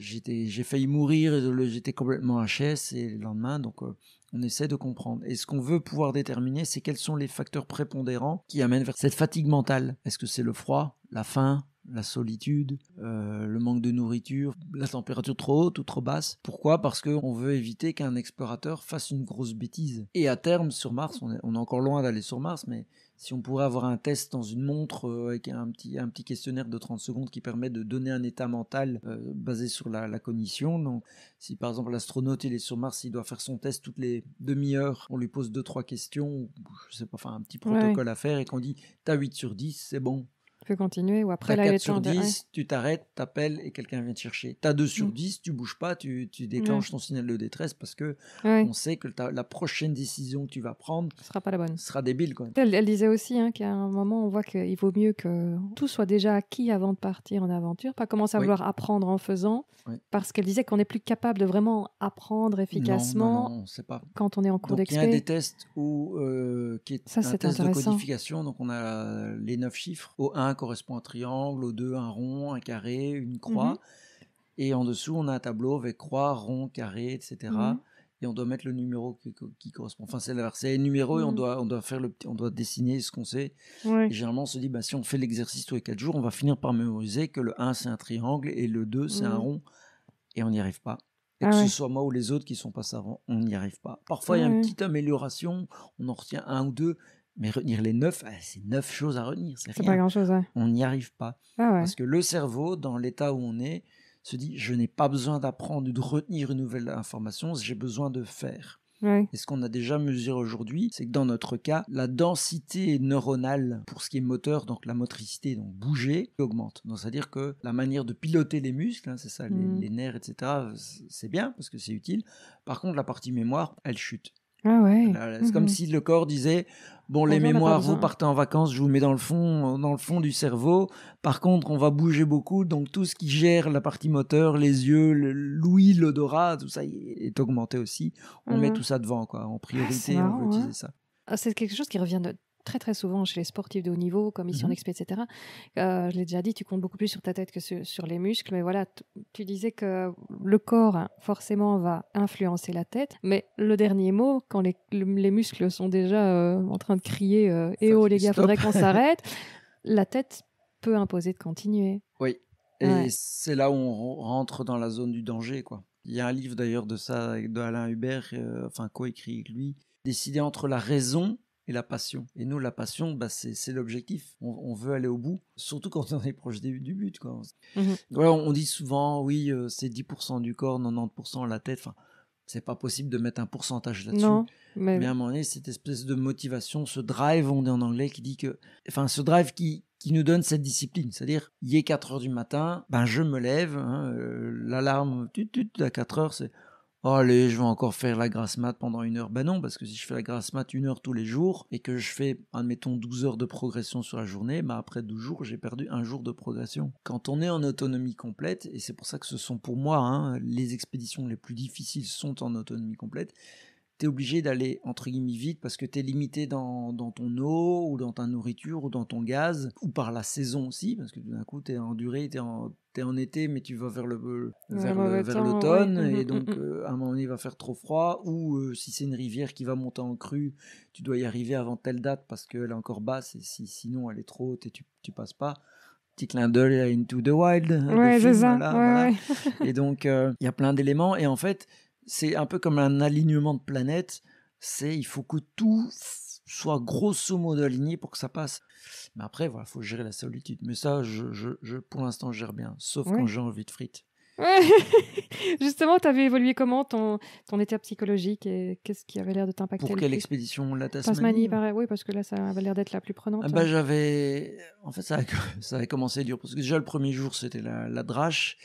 j'ai failli mourir, j'étais complètement HS et le lendemain, donc euh, on essaie de comprendre. Et ce qu'on veut pouvoir déterminer, c'est quels sont les facteurs prépondérants qui amènent vers cette fatigue mentale. Est-ce que c'est le froid, la faim, la solitude, euh, le manque de nourriture, la température trop haute ou trop basse. Pourquoi Parce qu'on veut éviter qu'un explorateur fasse une grosse bêtise. Et à terme, sur Mars, on est encore loin d'aller sur Mars, mais si on pourrait avoir un test dans une montre euh, avec un petit, questionnaire de 30 secondes qui permet de donner un état mental euh, basé sur la, cognition. Donc, si par exemple l'astronaute il est sur Mars, il doit faire son test toutes les demi-heures, on lui pose deux trois questions, je pas, un petit protocole à faire et qu'on dit t'as 8 sur 10, c'est bon, tu peux continuer ou après as là, 4 sur 10, tu t'arrêtes, t'appelles et quelqu'un vient te chercher. Tu as 2 sur 10, mm. tu bouges pas, tu, déclenches mm. ton signal de détresse parce que on sait que la prochaine décision que tu vas prendre sera pas la bonne. Sera débile quand Elle, disait aussi hein, qu'à un moment on voit qu'il vaut mieux que tout soit déjà acquis avant de partir en aventure, pas commencer à vouloir apprendre en faisant parce qu'elle disait qu'on n'est plus capable de vraiment apprendre efficacement pas. quand on est en cours d'expérience. Il y a des tests ou euh, qui est, Ça, un de codification donc on a les 9 chiffres au 1 correspond à un triangle, au deux, un rond, un carré, une croix. Mm-hmm. Et en dessous, on a un tableau avec croix, rond, carré, etc. Mm-hmm. Et on doit mettre le numéro qui, correspond. Enfin, c'est le numéro et on mm-hmm. doit, on doit, faire le, on doit dessiner ce qu'on sait. généralement, on se dit, bah, si on fait l'exercice tous les quatre jours, on va finir par mémoriser que le 1, c'est un triangle et le 2, c'est un rond. Et on n'y arrive pas. Ah que ce soit moi ou les autres qui sont pas savants on n'y arrive pas. Parfois, il y a une petite amélioration, on en retient un ou deux, mais retenir les neuf, ah, c'est neuf choses à retenir. C'est pas grand-chose. On n'y arrive pas. Ah parce que le cerveau, dans l'état où on est, se dit je n'ai pas besoin d'apprendre ou de retenir une nouvelle information, j'ai besoin de faire. Et ce qu'on a déjà mesuré aujourd'hui, c'est que dans notre cas, la densité neuronale pour ce qui est moteur, donc la motricité, donc bouger, augmente. Donc c'est-à-dire que la manière de piloter les muscles, hein, c'est ça, les, mm. nerfs, etc., c'est bien parce que c'est utile. Par contre, la partie mémoire, elle chute. Ah c'est comme mmh si le corps disait bon, ah, les mémoires, vous partez en vacances, je vous mets dans le fond, dans le fond du cerveau. Par contre, on va bouger beaucoup, donc tout ce qui gère la partie moteur, les yeux, l'ouïe, l'odorat, tout ça est augmenté aussi. On met mmh tout ça devant, quoi. En ah, priorité, on veut utiliser ça. C'est quelque chose qui revient de très très souvent chez les sportifs de haut niveau, comme ici en mhm. etc. Euh, je l'ai déjà dit, tu comptes beaucoup plus sur ta tête que sur, les muscles, mais voilà, tu disais que le corps forcément va influencer la tête, mais le dernier mot, quand les, muscles sont déjà euh, en train de crier euh, Eh oh les gars, il faudrait qu'on [laughs] s'arrête », la tête peut imposer de continuer. Oui, et c'est là où on rentre dans la zone du danger, quoi. Il y a un livre d'ailleurs de ça d'Alain Hubert, enfin coécrit avec lui, Décider entre la raison et la passion. Et nous, la passion, bah, c'est l'objectif. On, veut aller au bout, surtout quand on est proche du, but. Quoi. Mhm. on, dit souvent, oui, euh, c'est 10% du corps, 90% la tête. Enfin, c'est pas possible de mettre un pourcentage là-dessus. Mais... à un moment donné, cette espèce de motivation, ce drive, on dit en anglais, qui dit que, enfin, ce drive qui, qui nous donne cette discipline, c'est-à-dire, il est 4 heures du matin, ben je me lève, hein, euh, l'alarme, tu, tu, à 4 heures, c'est allez, je vais encore faire la grasse mat pendant une heure. Ben non, parce que si je fais la grasse mat une heure tous les jours et que je fais, admettons, 12 heures de progression sur la journée, ben après 12 jours, j'ai perdu un jour de progression. Quand on est en autonomie complète, et c'est pour ça que ce sont pour moi hein, les expéditions les plus difficiles sont en autonomie complète, t'es obligé d'aller entre guillemets vite parce que t'es limité dans, dans, ton eau ou dans ta nourriture ou dans ton gaz ou par la saison aussi parce que tout d'un coup t'es en durée, t'es en en été, mais tu vas vers le vers, l'automne, et donc à un moment donné, il va faire trop froid. Ou euh, si c'est une rivière qui va monter en crue, tu dois y arriver avant telle date parce qu'elle est encore basse, et si, sinon elle est trop haute et tu, tu passes pas petit clin d'œil à Into the Wild. Et donc, euh, il y a plein d'éléments. Et en fait, c'est un peu comme un alignement de planètes. C'est, il faut que tout soit grosso modo aligné pour que ça passe. Mais après, voilà, faut gérer la solitude. Mais ça, je, pour l'instant, je gère bien, sauf quand j'ai envie de frites. [laughs] Justement, tu avais évolué comment ton, état psychologique et qu'est-ce qui avait l'air de t'impacter Pour quelle expédition La Tasmanie, Oui, parce que là, ça avait l'air d'être la plus prenante. Ah hein. bah, j'avais. En fait, [laughs] ça, avait commencé dur. Parce que déjà, le premier jour, c'était la, la drache.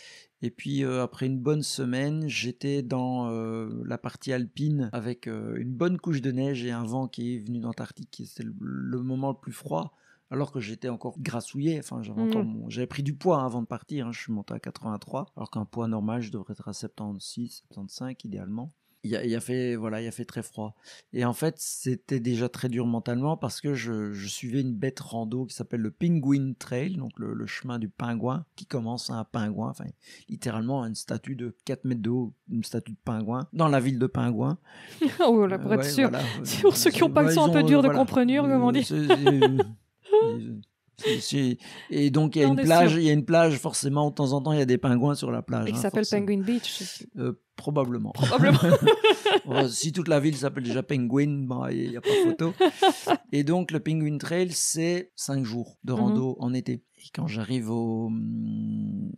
Et puis euh, après une bonne semaine, j'étais dans euh, la partie alpine avec euh, une bonne couche de neige et un vent qui est venu d'Antarctique. C'était le, moment le plus froid. Alors que j'étais encore grassouillé, enfin mmh. j'avais pris du poids avant de partir, hein, je suis monté à 83, alors qu'un poids normal je devrais être à 76, 75 idéalement il a, a, fait voilà il a fait très froid et en fait c'était déjà très dur mentalement parce que je, suivais une bête rando qui s'appelle le Penguin Trail donc le, chemin du pingouin qui commence à un pingouin enfin littéralement une statue de 4 mètres de haut une statue de pingouin dans la ville de pingouin [laughs] oh là pour être sûr pour ceux qui n'ont pas le son un peu dur de euh, comprenure comme on dit euh, Et donc il y a une plage, il y a une plage forcément de temps en temps il y a des pingouins sur la plage. Et qui hein, s'appelle Penguin Beach. Probablement. [laughs] si toute la ville s'appelle déjà Penguin, bah, il n'y a pas photo. Et donc, le Penguin Trail, c'est cinq jours de mhm. rando en été. Et quand j'arrive au, mm,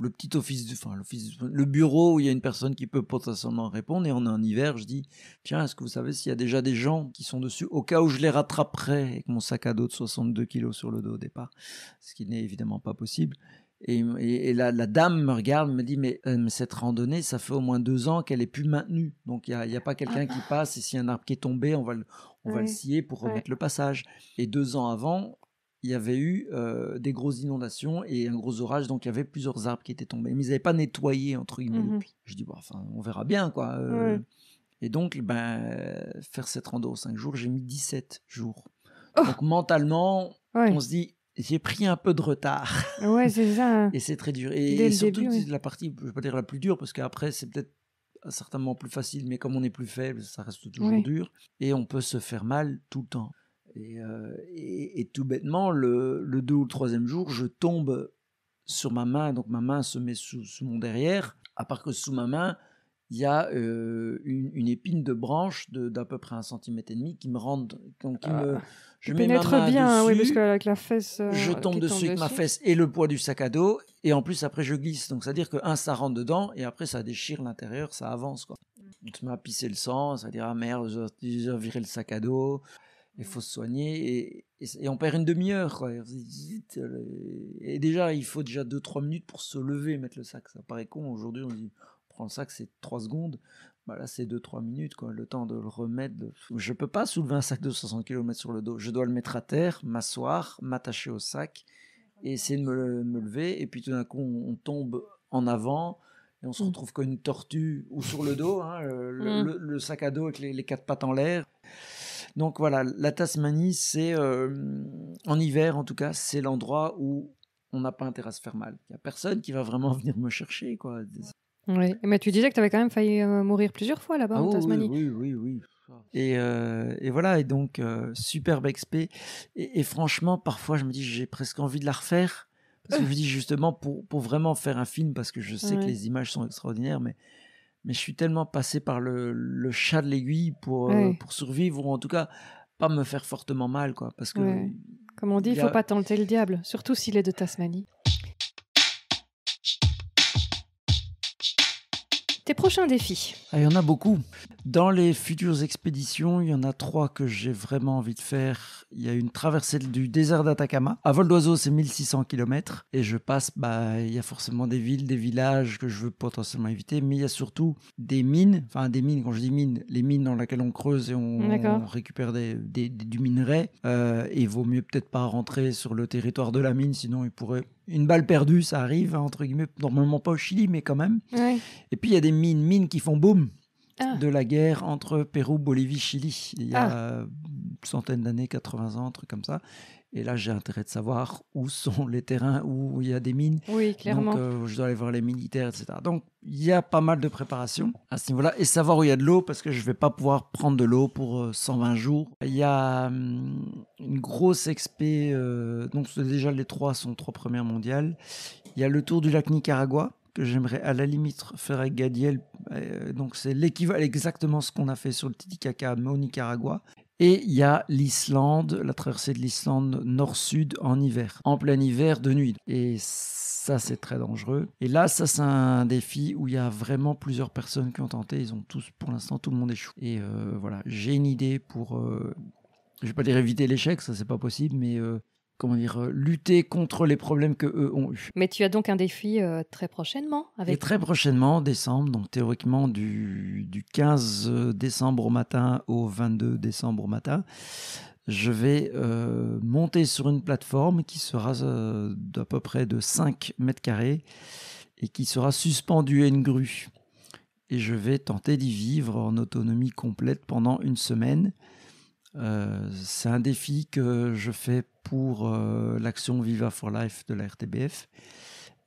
le petit office, enfin, le bureau où il y a une personne qui peut potentiellement répondre, et on est en hiver, je dis, tiens, est-ce que vous savez s'il y a déjà des gens qui sont dessus, au cas où je les rattraperais avec mon sac à dos de 62 kilos sur le dos au départ, ce qui n'est évidemment pas possible. Et, la, dame me regarde, me dit euh, mais, cette randonnée, ça fait au moins deux ans qu'elle est plus maintenue. Donc il n'y a, pas quelqu'un ah. qui passe et si un arbre qui est tombé, on va le, on va scier pour remettre le passage. Et deux ans avant, il y avait eu euh, des grosses inondations et un gros orage, donc il y avait plusieurs arbres qui étaient tombés. Mais ils n'avaient pas nettoyé, entre guillemets, mmh Je dis, bon, enfin, on verra bien, quoi. Euh. Et donc, ben, faire cette rando cinq jours, j'ai mis 17 jours. Oh. Donc mentalement, on se dit, j'ai pris un peu de retard. Ah ouais, c'est ça. Hein. et c'est très dur. Et, surtout, la partie, je ne vais pas dire la plus dure, parce qu'après, c'est peut-être certainement plus facile, mais comme on est plus faible, ça reste toujours dur. Et on peut se faire mal tout le temps. Et, euh, tout bêtement, le, le, ou le troisième jour, je tombe sur ma main, donc ma main se met sous mon derrière, à part que sous ma main, il y a euh, une, épine de branche d'à peu près un centimètre et demi qui me rend. Donc, ah. je mets bien, oui, parce la fesse. Euh, je tombe dessus avec ma fesse et le poids du sac à dos. Et en plus, après, je glisse. Donc, c'est-à-dire que, un, ça rentre dedans et après, ça déchire l'intérieur, ça avance. Quoi. Tu m'as pissé le sang, ça dire, ah merde, j'ai viré le sac à dos il faut se soigner et, et, on perd une demi-heure. Euh, et déjà, il faut déjà 2-3 minutes pour se lever et mettre le sac. Ça paraît con. Aujourd'hui, on dit Prendre le sac, c'est 3 secondes. Bah là, c'est 2-3 minutes, quoi. le temps de le remettre. Je Je peux pas soulever un sac de 60 km sur le dos. Je dois le mettre à terre, m'asseoir, m'attacher au sac et essayer de me, lever. Et puis tout d'un coup, on, tombe en avant et on se mmh. retrouve comme une tortue ou sur le dos, hein, mmh. le, sac à dos avec les, quatre pattes en l'air. Donc voilà, la Tasmanie, c'est euh, en hiver en tout cas, c'est l'endroit où on n'a pas intérêt à se faire mal. Il n'y a personne qui va vraiment [laughs] venir me chercher. quoi. Mais tu disais que tu avais quand même failli euh, mourir plusieurs fois là-bas ah en Tasmanie. Oui, oui, oui. Et, euh, voilà, et donc, euh, superbe XP. Et, franchement, parfois, je me dis, j'ai presque envie de la refaire. Parce que je me dis, justement, pour, vraiment faire un film, parce que je sais que les images sont extraordinaires, mais, mais je suis tellement passé par le, chat de l'aiguille pour, survivre, ou en tout cas, pas me faire fortement mal, quoi. Parce que. Comme on dit, il faut pas tenter le diable, surtout s'il est de Tasmanie. Les prochains défis ah, Il y en a beaucoup. Dans les futures expéditions, il y en a trois que j'ai vraiment envie de faire. Il y a une traversée du désert d'Atacama. À vol d'oiseau, c'est 1600 km. Et je passe, bah, il y a forcément des villes, des villages que je veux potentiellement éviter. Mais il y a surtout des mines. Enfin, des mines, quand je dis mines, les mines dans lesquelles on creuse et on, récupère des, du minerai. Euh, et il vaut mieux peut-être pas rentrer sur le territoire de la mine, sinon il pourrait une balle perdue, ça arrive, entre guillemets, normalement pas au Chili, mais quand même. Et puis il y a des mines, mines qui font boum ah. de la guerre entre Pérou, Bolivie, Chili, il y a centaines ah. centaine d'années, 80 ans, un truc comme ça. Et là, j'ai intérêt de savoir où sont les terrains où il y a des mines. Oui, clairement. Donc, euh, je dois aller voir les militaires, etc. Donc, il y a pas mal de préparation à ce niveau-là. Et savoir où il y a de l'eau, parce que je ne vais pas pouvoir prendre de l'eau pour 120 euh, jours. Il y a hum, une grosse expé. Euh, donc, déjà, les trois sont trois premières mondiales. Il y a le tour du lac Nicaragua que j'aimerais à la limite faire avec Gadiel. donc c'est l'équivalent exactement ce qu'on a fait sur le Titicaca, mais au Nicaragua. Et il y a l'Islande, la traversée de l'Islande nord-sud en hiver, en plein hiver de nuit. Et ça, c'est très dangereux. Et là, ça, c'est un défi où il y a vraiment plusieurs personnes qui ont tenté. Ils ont tous, pour l'instant, tout le monde échoue. Et euh, voilà, j'ai une idée pour. Je euh, je vais pas dire éviter l'échec, ça c'est pas possible, mais euh, comment dire, euh, lutter contre les problèmes que eux ont eus. Mais tu as donc un défi euh, très prochainement avec... très prochainement, décembre, donc théoriquement du, 15 euh, décembre au matin au 22 décembre au matin, je vais monter sur une plateforme qui sera d'à peu près de 5 mètres carrés et qui sera suspendue à une grue. Et je vais tenter d'y vivre en autonomie complète pendant une semaine. Euh, c'est un défi que je fais pour euh, l'action Viva for Life de la RTBF,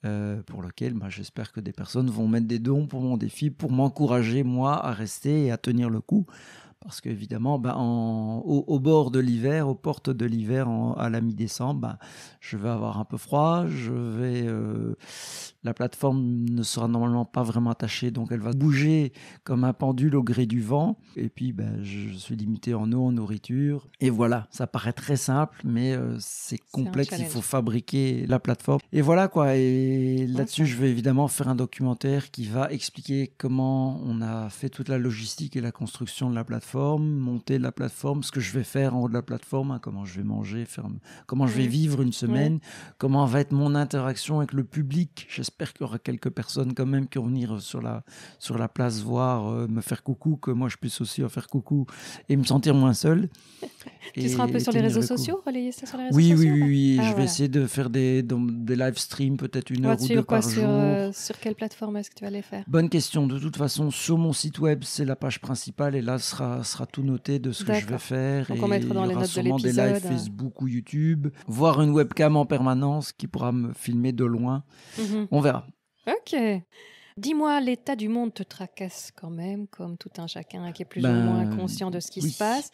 euh, pour lequel bah, j'espère que des personnes vont mettre des dons pour mon défi, pour m'encourager, moi, à rester et à tenir le coup. Parce qu'évidemment, bah, au, bord de l'hiver, aux portes de l'hiver à la mi-décembre, bah, je vais avoir un peu froid, je vais la plateforme ne sera normalement pas vraiment attachée, donc elle va bouger comme un pendule au gré du vent. Et puis, ben, je suis limité en eau, en nourriture. Et voilà, ça paraît très simple, mais euh, c'est complexe. Il faut fabriquer la plateforme. Et voilà quoi. Et là-dessus, je vais évidemment faire un documentaire qui va expliquer comment on a fait toute la logistique et la construction de la plateforme, monter la plateforme, ce que je vais faire en haut de la plateforme, hein, comment je vais manger, comment je vais vivre une semaine, comment va être mon interaction avec le public. J'espère j'espère qu'il y aura quelques personnes quand même qui vont venir sur la, sur la place voir, euh, me faire coucou, que moi je puisse aussi en faire coucou et me sentir moins seul. [laughs] tu seras un peu sur les réseaux sociaux, relayé ça sur les réseaux oui, sociaux Oui, oui, oui. Ah, je vais essayer de faire des, des live streams, peut-être une heure ou deux quoi, par sur, jour. Euh, sur quelle plateforme est-ce que tu vas les faire Bonne question. De toute façon, sur mon site web, c'est la page principale et là sera, sera tout noté de ce que je vais faire. et on dans les notes de l'épisode. des lives hein. Facebook ou YouTube, voir une webcam en permanence qui pourra me filmer de loin. Mhm verra. Ok. Dis-moi, l'état du monde te tracasse quand même, comme tout un chacun qui est plus ou ben, moins conscient de ce qui se passe.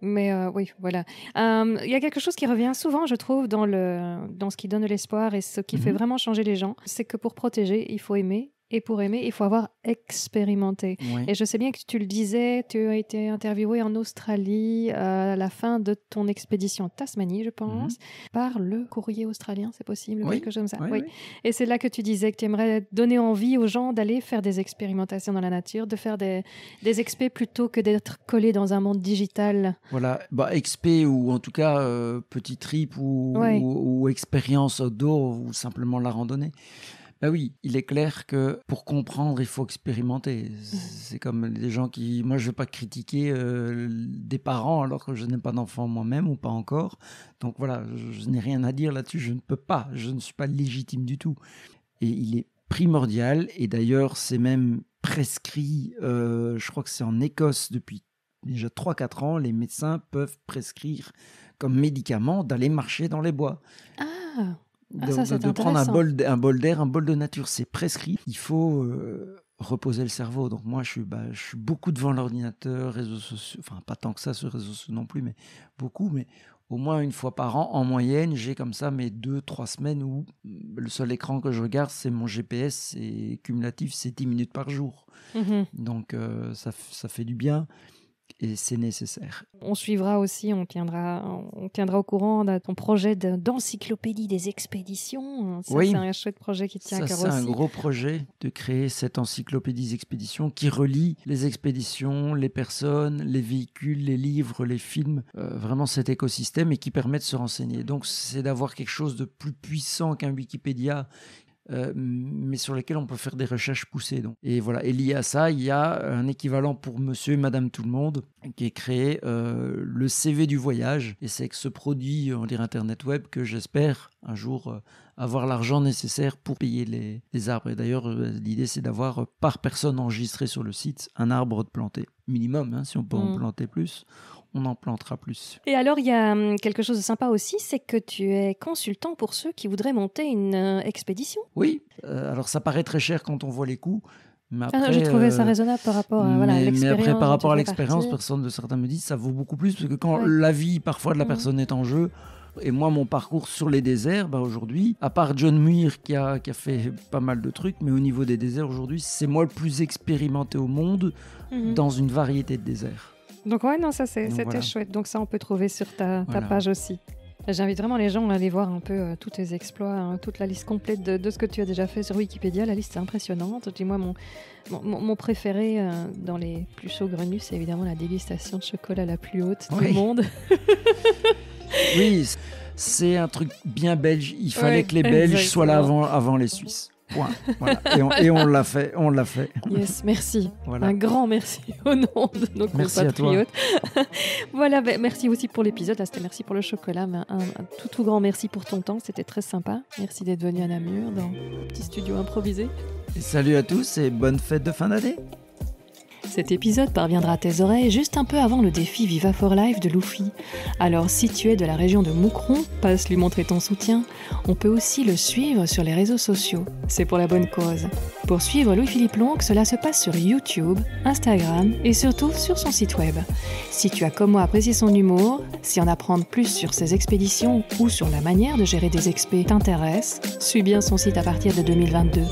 Mais euh, oui, voilà. Hum, il y a quelque chose qui revient souvent, je trouve, dans, le, dans ce qui donne l'espoir et ce qui mm-hmm. fait vraiment changer les gens, c'est que pour protéger, il faut aimer et pour aimer, il faut avoir expérimenté. Et je sais bien que tu le disais, tu as été interviewé en Australie euh, à la fin de ton expédition Tasmanie, je pense, mhm. par le courrier australien, c'est possible, oui. quelque chose ça. Oui, Et c'est là que tu disais que tu aimerais donner envie aux gens d'aller faire des expérimentations dans la nature, de faire des, des expés plutôt que d'être collé dans un monde digital. Voilà, bah, expé ou en tout cas petite euh, petit trip ou, ou, expérience outdoor ou simplement la randonnée. Bah oui, il est clair que pour comprendre, il faut expérimenter. Mhm. C'est comme des gens qui. Moi, je ne veux pas critiquer euh, des parents alors que je n'ai pas d'enfant moi-même ou pas encore. Donc voilà, je, n'ai rien à dire là-dessus. Je ne peux pas. Je ne suis pas légitime du tout. Et il est primordial. Et d'ailleurs, c'est même prescrit. Euh, je crois que c'est en Écosse depuis déjà 3-4 ans. Les médecins peuvent prescrire comme médicament d'aller marcher dans les bois. Ah! Ah, de, prendre un bol, bol d'air, un bol de nature. C'est prescrit. Il faut euh, reposer le cerveau. Donc moi, je suis, bah, je suis beaucoup devant l'ordinateur, réseaux sociaux, enfin pas tant que ça sur réseaux non plus, mais beaucoup. Mais au moins une fois par an, en moyenne, j'ai comme ça mes deux, trois semaines où le seul écran que je regarde, c'est mon GPS. Et cumulatif, c'est 10 minutes par jour. Mmh Donc euh, ça, ça fait du bien et c'est nécessaire. On suivra aussi, on tiendra, on tiendra au courant de ton projet d'encyclopédie des expéditions. Hein, c'est un chouette projet qui tient à cœur C'est un gros projet de créer cette encyclopédie des expéditions qui relie les expéditions, les personnes, les véhicules, les livres, les films, euh, vraiment cet écosystème et qui permet de se renseigner. Donc c'est d'avoir quelque chose de plus puissant qu'un Wikipédia euh, mais sur lesquels on peut faire des recherches poussées. Donc. Et voilà. Et lié à ça, il y a un équivalent pour Monsieur et Madame Tout le Monde qui est créé euh, le CV du voyage. Et c'est avec ce produit en lire internet web que j'espère un jour euh, avoir l'argent nécessaire pour payer les, les arbres. Et d'ailleurs, l'idée c'est d'avoir par personne enregistrée sur le site un arbre de planter minimum, hein, si on peut en mmh. planter plus on en plantera plus. Et alors, il y a hum, quelque chose de sympa aussi, c'est que tu es consultant pour ceux qui voudraient monter une euh, expédition. Oui, euh, alors ça paraît très cher quand on voit les coûts. Mais ah après, j'ai trouvé ça euh, raisonnable par rapport à voilà, mais, après, par rapport à l'expérience, personne de certains me dit ça vaut beaucoup plus parce que quand la vie parfois de la mmh. personne est en jeu, et moi, mon parcours sur les déserts, bah, aujourd'hui, à part John Muir qui a, fait pas mal de trucs, mais au niveau des déserts aujourd'hui, c'est moi le plus expérimenté au monde mmh. dans une variété de déserts. Donc ouais, non, ça c'était chouette. Donc ça, on peut trouver sur ta, page aussi. J'invite vraiment les gens à aller voir un peu euh, tous tes exploits, hein, toute la liste complète de, ce que tu as déjà fait sur Wikipédia. La liste est impressionnante. Dis-moi, mon, mon, préféré euh, dans les plus chauds grenus, c'est évidemment la dégustation de chocolat la plus haute du monde. oui, c'est un truc bien belge. Il fallait que les Belges soient là avant les Suisses. Et on, l'a fait, on l'a fait. Yes, merci. Voilà. Un grand merci au nom de nos compatriotes. [laughs] voilà, ben, merci aussi pour l'épisode. C'était merci pour le chocolat. Mais un, tout, tout grand merci pour ton temps. C'était très sympa. Merci d'être venu à Namur dans un petit studio improvisé. salut à tous et bonne fête de fin d'année. Cet épisode parviendra à tes oreilles juste un peu avant le défi Viva for Life de Luffy. Alors si tu es de la région de Moucron, passe lui montrer ton soutien. On peut aussi le suivre sur les réseaux sociaux. C'est pour la bonne cause. Pour suivre Louis-Philippe Long, cela se passe sur YouTube, Instagram et surtout sur son site web. Si tu as comme moi apprécié son humour, si en apprendre plus sur ses expéditions ou sur la manière de gérer des expéditions t'intéresse, suis bien son site à partir de 2022.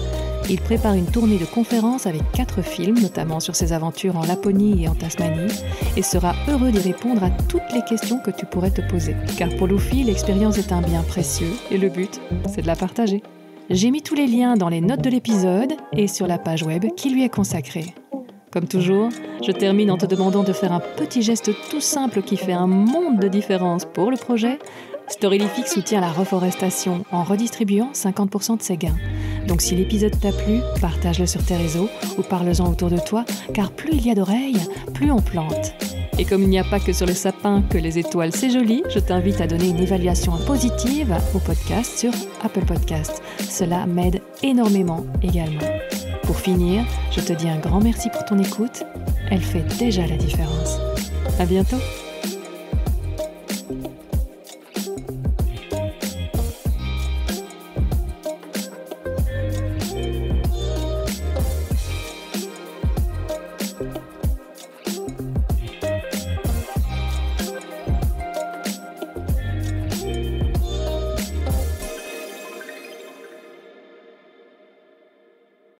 Il prépare une tournée de conférences avec quatre films, notamment sur ses aventures en Laponie et en Tasmanie, et sera heureux d'y répondre à toutes les questions que tu pourrais te poser. Car pour Luffy, l'expérience est un bien précieux et le but, c'est de la partager. J'ai mis tous les liens dans les notes de l'épisode et sur la page web qui lui est consacrée. Comme toujours, je termine en te demandant de faire un petit geste tout simple qui fait un monde de différence pour le projet. Storylific soutient la reforestation en redistribuant 50% de ses gains. Donc si l'épisode t'a plu, partage-le sur tes réseaux ou parle-en autour de toi, car plus il y a d'oreilles, plus on plante. Et comme il n'y a pas que sur le sapin que les étoiles, c'est joli, je t'invite à donner une évaluation positive au podcast sur Apple Podcast. Cela m'aide énormément également. Pour finir, je te dis un grand merci pour ton écoute. Elle fait déjà la différence. À bientôt!